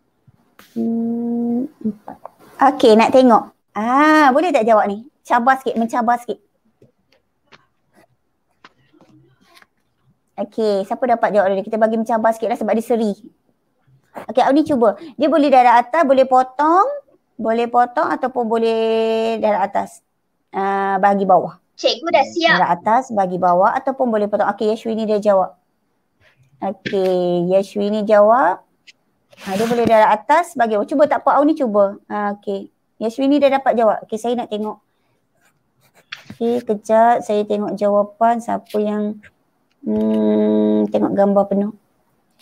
Hmm, 4. Okey, nak tengok. Ah, boleh tak jawab ni? Cabar sikit, mencabar sikit. Okey, siapa dapat jawab dulu? Kita bagi mencabar sikit lah sebab dia seri. Okey, Audi cuba. Dia boleh darat atas, boleh potong. Boleh potong ataupun boleh darat atas. Uh, bagi bawah. Cikgu dah siap. Darat atas, bagi bawah ataupun boleh potong. Okey, Yashwini dia jawab. Okey, Yashwini jawab. Ha, dia boleh dari atas bagi. Oh, cuba tak apa. Awak ni cuba. Ha, okay. Yashwini dah dapat jawab. Okay, saya nak tengok. Okay, kejap. Saya tengok jawapan siapa yang hmm, tengok gambar penuh.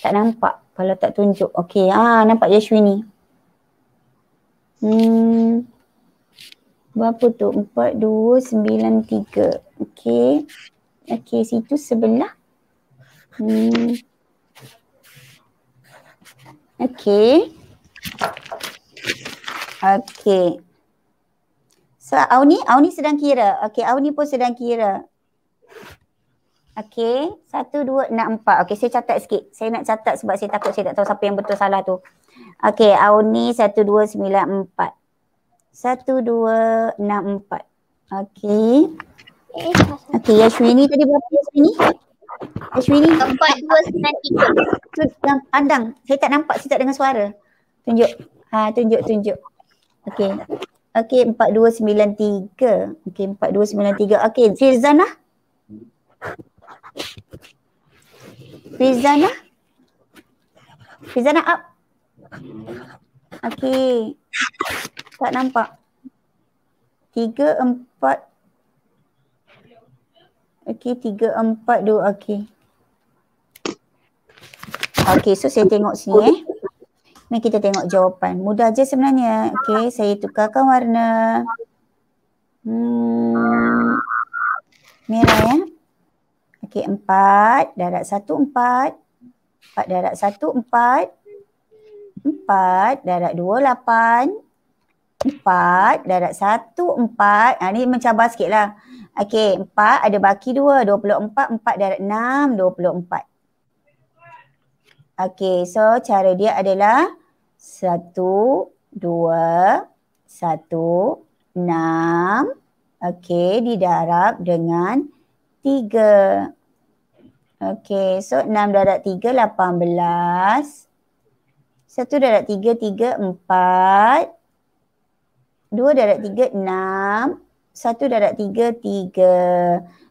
Tak nampak kalau tak tunjuk. Okay, ha, nampak Yashwini. Hmm. Berapa tu? 4, 2, 9, 3. Okey. Okay, situ sebelah. Hmm. Okay. Okay. So Auni, Auni sedang kira. Okay, Auni pun sedang kira. Okay, satu, dua, enam, empat. Okay, saya catat sikit. Saya nak catat sebab saya takut saya tak tahu siapa yang betul salah tu. Okay, Auni satu, dua, sembilan, empat. Satu, dua, enam, empat. Okay. Eh, okay, Yashwini tadi berapa Yashwini? Okay. Ashwini Empat, dua, sembilan, tiga tu, Pandang, saya tak nampak, saya tak dengar suara Tunjuk, ha, tunjuk, tunjuk Okey Okey, empat, dua, sembilan, tiga Okey, empat, dua, sembilan, tiga Okey, Firzana Firzana Firzana up Okey Tak nampak Tiga, empat, Okey, tiga, empat, dua. Okey. Okey, so saya tengok sini eh. Ni kita tengok jawapan. Mudah je sebenarnya. Okey, saya tukarkan warna. Hmm. Merah ya. Okey, empat. Darat satu, empat. Empat darat satu, empat. Empat darat dua, lapan. Empat darat satu, empat. ini ha, mencabar sikit lah. Okey, empat ada baki dua. Dua puluh empat, empat darat enam, dua puluh empat. Okey, so cara dia adalah satu, dua, satu, enam. Okey, didarab dengan tiga. Okey, so enam darat tiga, lapan belas. Satu darat tiga, tiga, empat. Dua darat tiga, enam satu darab tiga, tiga.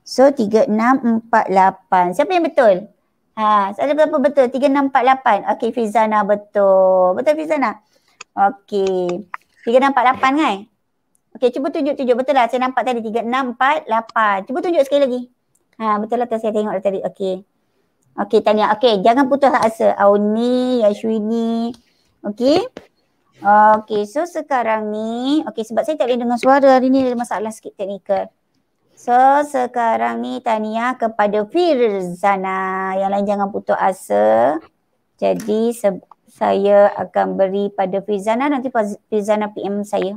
So tiga, enam, empat, lapan. Siapa yang betul? Ha, ada berapa betul? Tiga, enam, empat, lapan. Okey, Fizana betul. Betul Fizana? Okey. Tiga, enam, empat, lapan kan? Okey, cuba tunjuk-tunjuk. Betul lah. Saya nampak tadi. Tiga, enam, empat, lapan. Cuba tunjuk sekali lagi. Ha, betul lah. Saya tengok tadi. Okey. Okey, Tania. Okey, jangan putus asa. Auni, Yashwini. Okey. Okey, so sekarang ni, okey sebab saya tak boleh dengar suara hari ni ada masalah sikit teknikal. So sekarang ni tanya kepada Firzana. Yang lain jangan putus asa. Jadi saya akan beri pada Firzana nanti Firzana PM saya.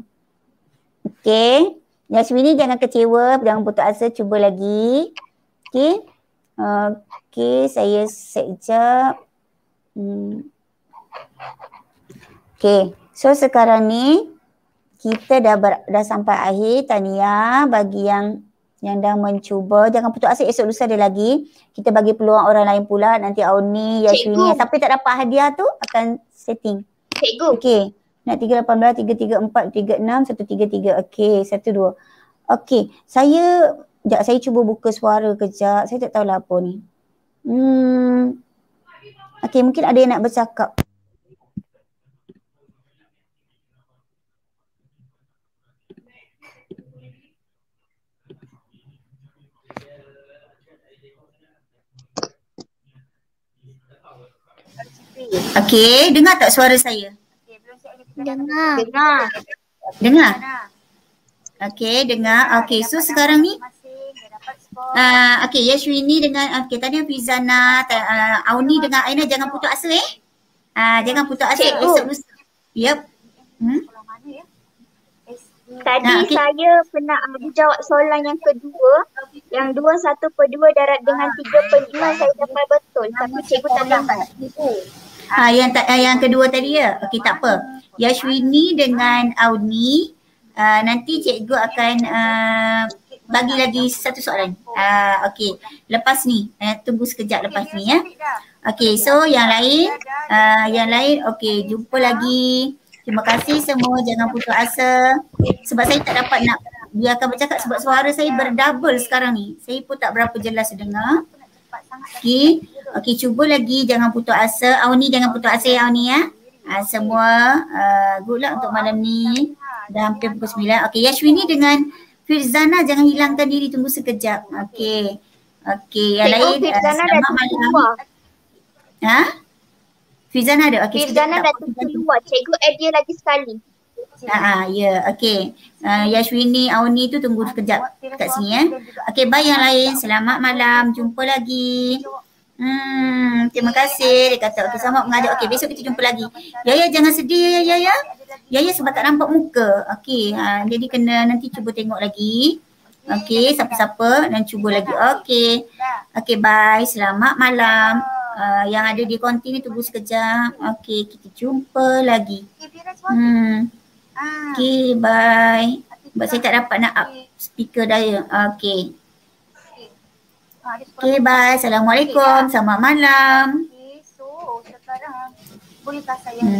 Okey. Yang sini jangan kecewa, jangan putus asa, cuba lagi. Okey. Uh, okey, saya sejak. Hmm. Okey. So sekarang ni kita dah ber, dah sampai akhir tania bagi yang yang dah mencuba jangan putus asa esok lusa ada lagi kita bagi peluang orang lain pula nanti Auni ya Cikgu. tapi tak dapat hadiah tu akan setting. Cikgu. Okey. Nak 318 334 36 133. Okey, 12. Okey, saya jap saya cuba buka suara kejap. Saya tak tahu lah apa ni. Hmm. Okey, mungkin ada yang nak bercakap. Okey, dengar tak suara saya? Dengar. Dengar. Dengar. Okey, dengar. Okey, so sekarang ni Uh, ah, okay, Yashwini dengan okay, tadi Fizana, uh, Auni dengan Aina jangan putus asa eh. Uh, jangan putus asa. Cikgu. Esok, esok. Yep. Hmm? Tadi nah, okay. saya pernah uh, jawab soalan yang kedua yang dua satu per dua darat dengan tiga per lima saya dapat betul tapi cikgu tak dapat. Ha, yang ta- ah, yang kedua tadi ya. Okey tak apa. Yashwini dengan Audni uh, ah, nanti cikgu akan uh, bagi lagi satu soalan. Uh, Okey. Lepas ni. Uh, tunggu sekejap lepas ni ya. Okey so yang lain. Uh, yang lain. Okey jumpa lagi. Terima kasih semua. Jangan putus asa. Sebab saya tak dapat nak biarkan bercakap sebab suara saya berdouble sekarang ni. Saya pun tak berapa jelas dengar. Okey, okey cuba lagi jangan putus asa. Auni jangan putus asa ya Auni ah, ya. Ha, semua uh, good luck untuk malam ni. Dah hampir pukul 9. Okey, Yashwini dengan Firzana jangan hilangkan diri tunggu sekejap. Okey. Okey, yang lain uh, selamat malam. Ha? Firzana ada? Okay, Firzana dah tunggu dua. Cikgu add dia lagi sekali. Ha ya okey. Uh, ah, Yashwini Auni tu tunggu sekejap kat sini eh. Okey bye yang lain. Selamat malam. Jumpa lagi. Hmm terima kasih dia kata. Okey sama mengajak. Okey besok kita jumpa lagi. Ya ya jangan sedih ya ya ya. Ya ya, ya sebab tak nampak muka. Okey uh, jadi kena nanti cuba tengok lagi. Okey siapa-siapa dan cuba lagi. Okey. Okey bye. Selamat malam. Uh, yang ada di konti ni tunggu sekejap. Okey, kita jumpa lagi. Hmm. Ah. Okay, bye. Sebab saya tak dapat nak up speaker daya. Okay. Ah, okay, bye. Assalamualaikum. Selamat malam. Okay, so sekarang bolehkah saya... Hmm.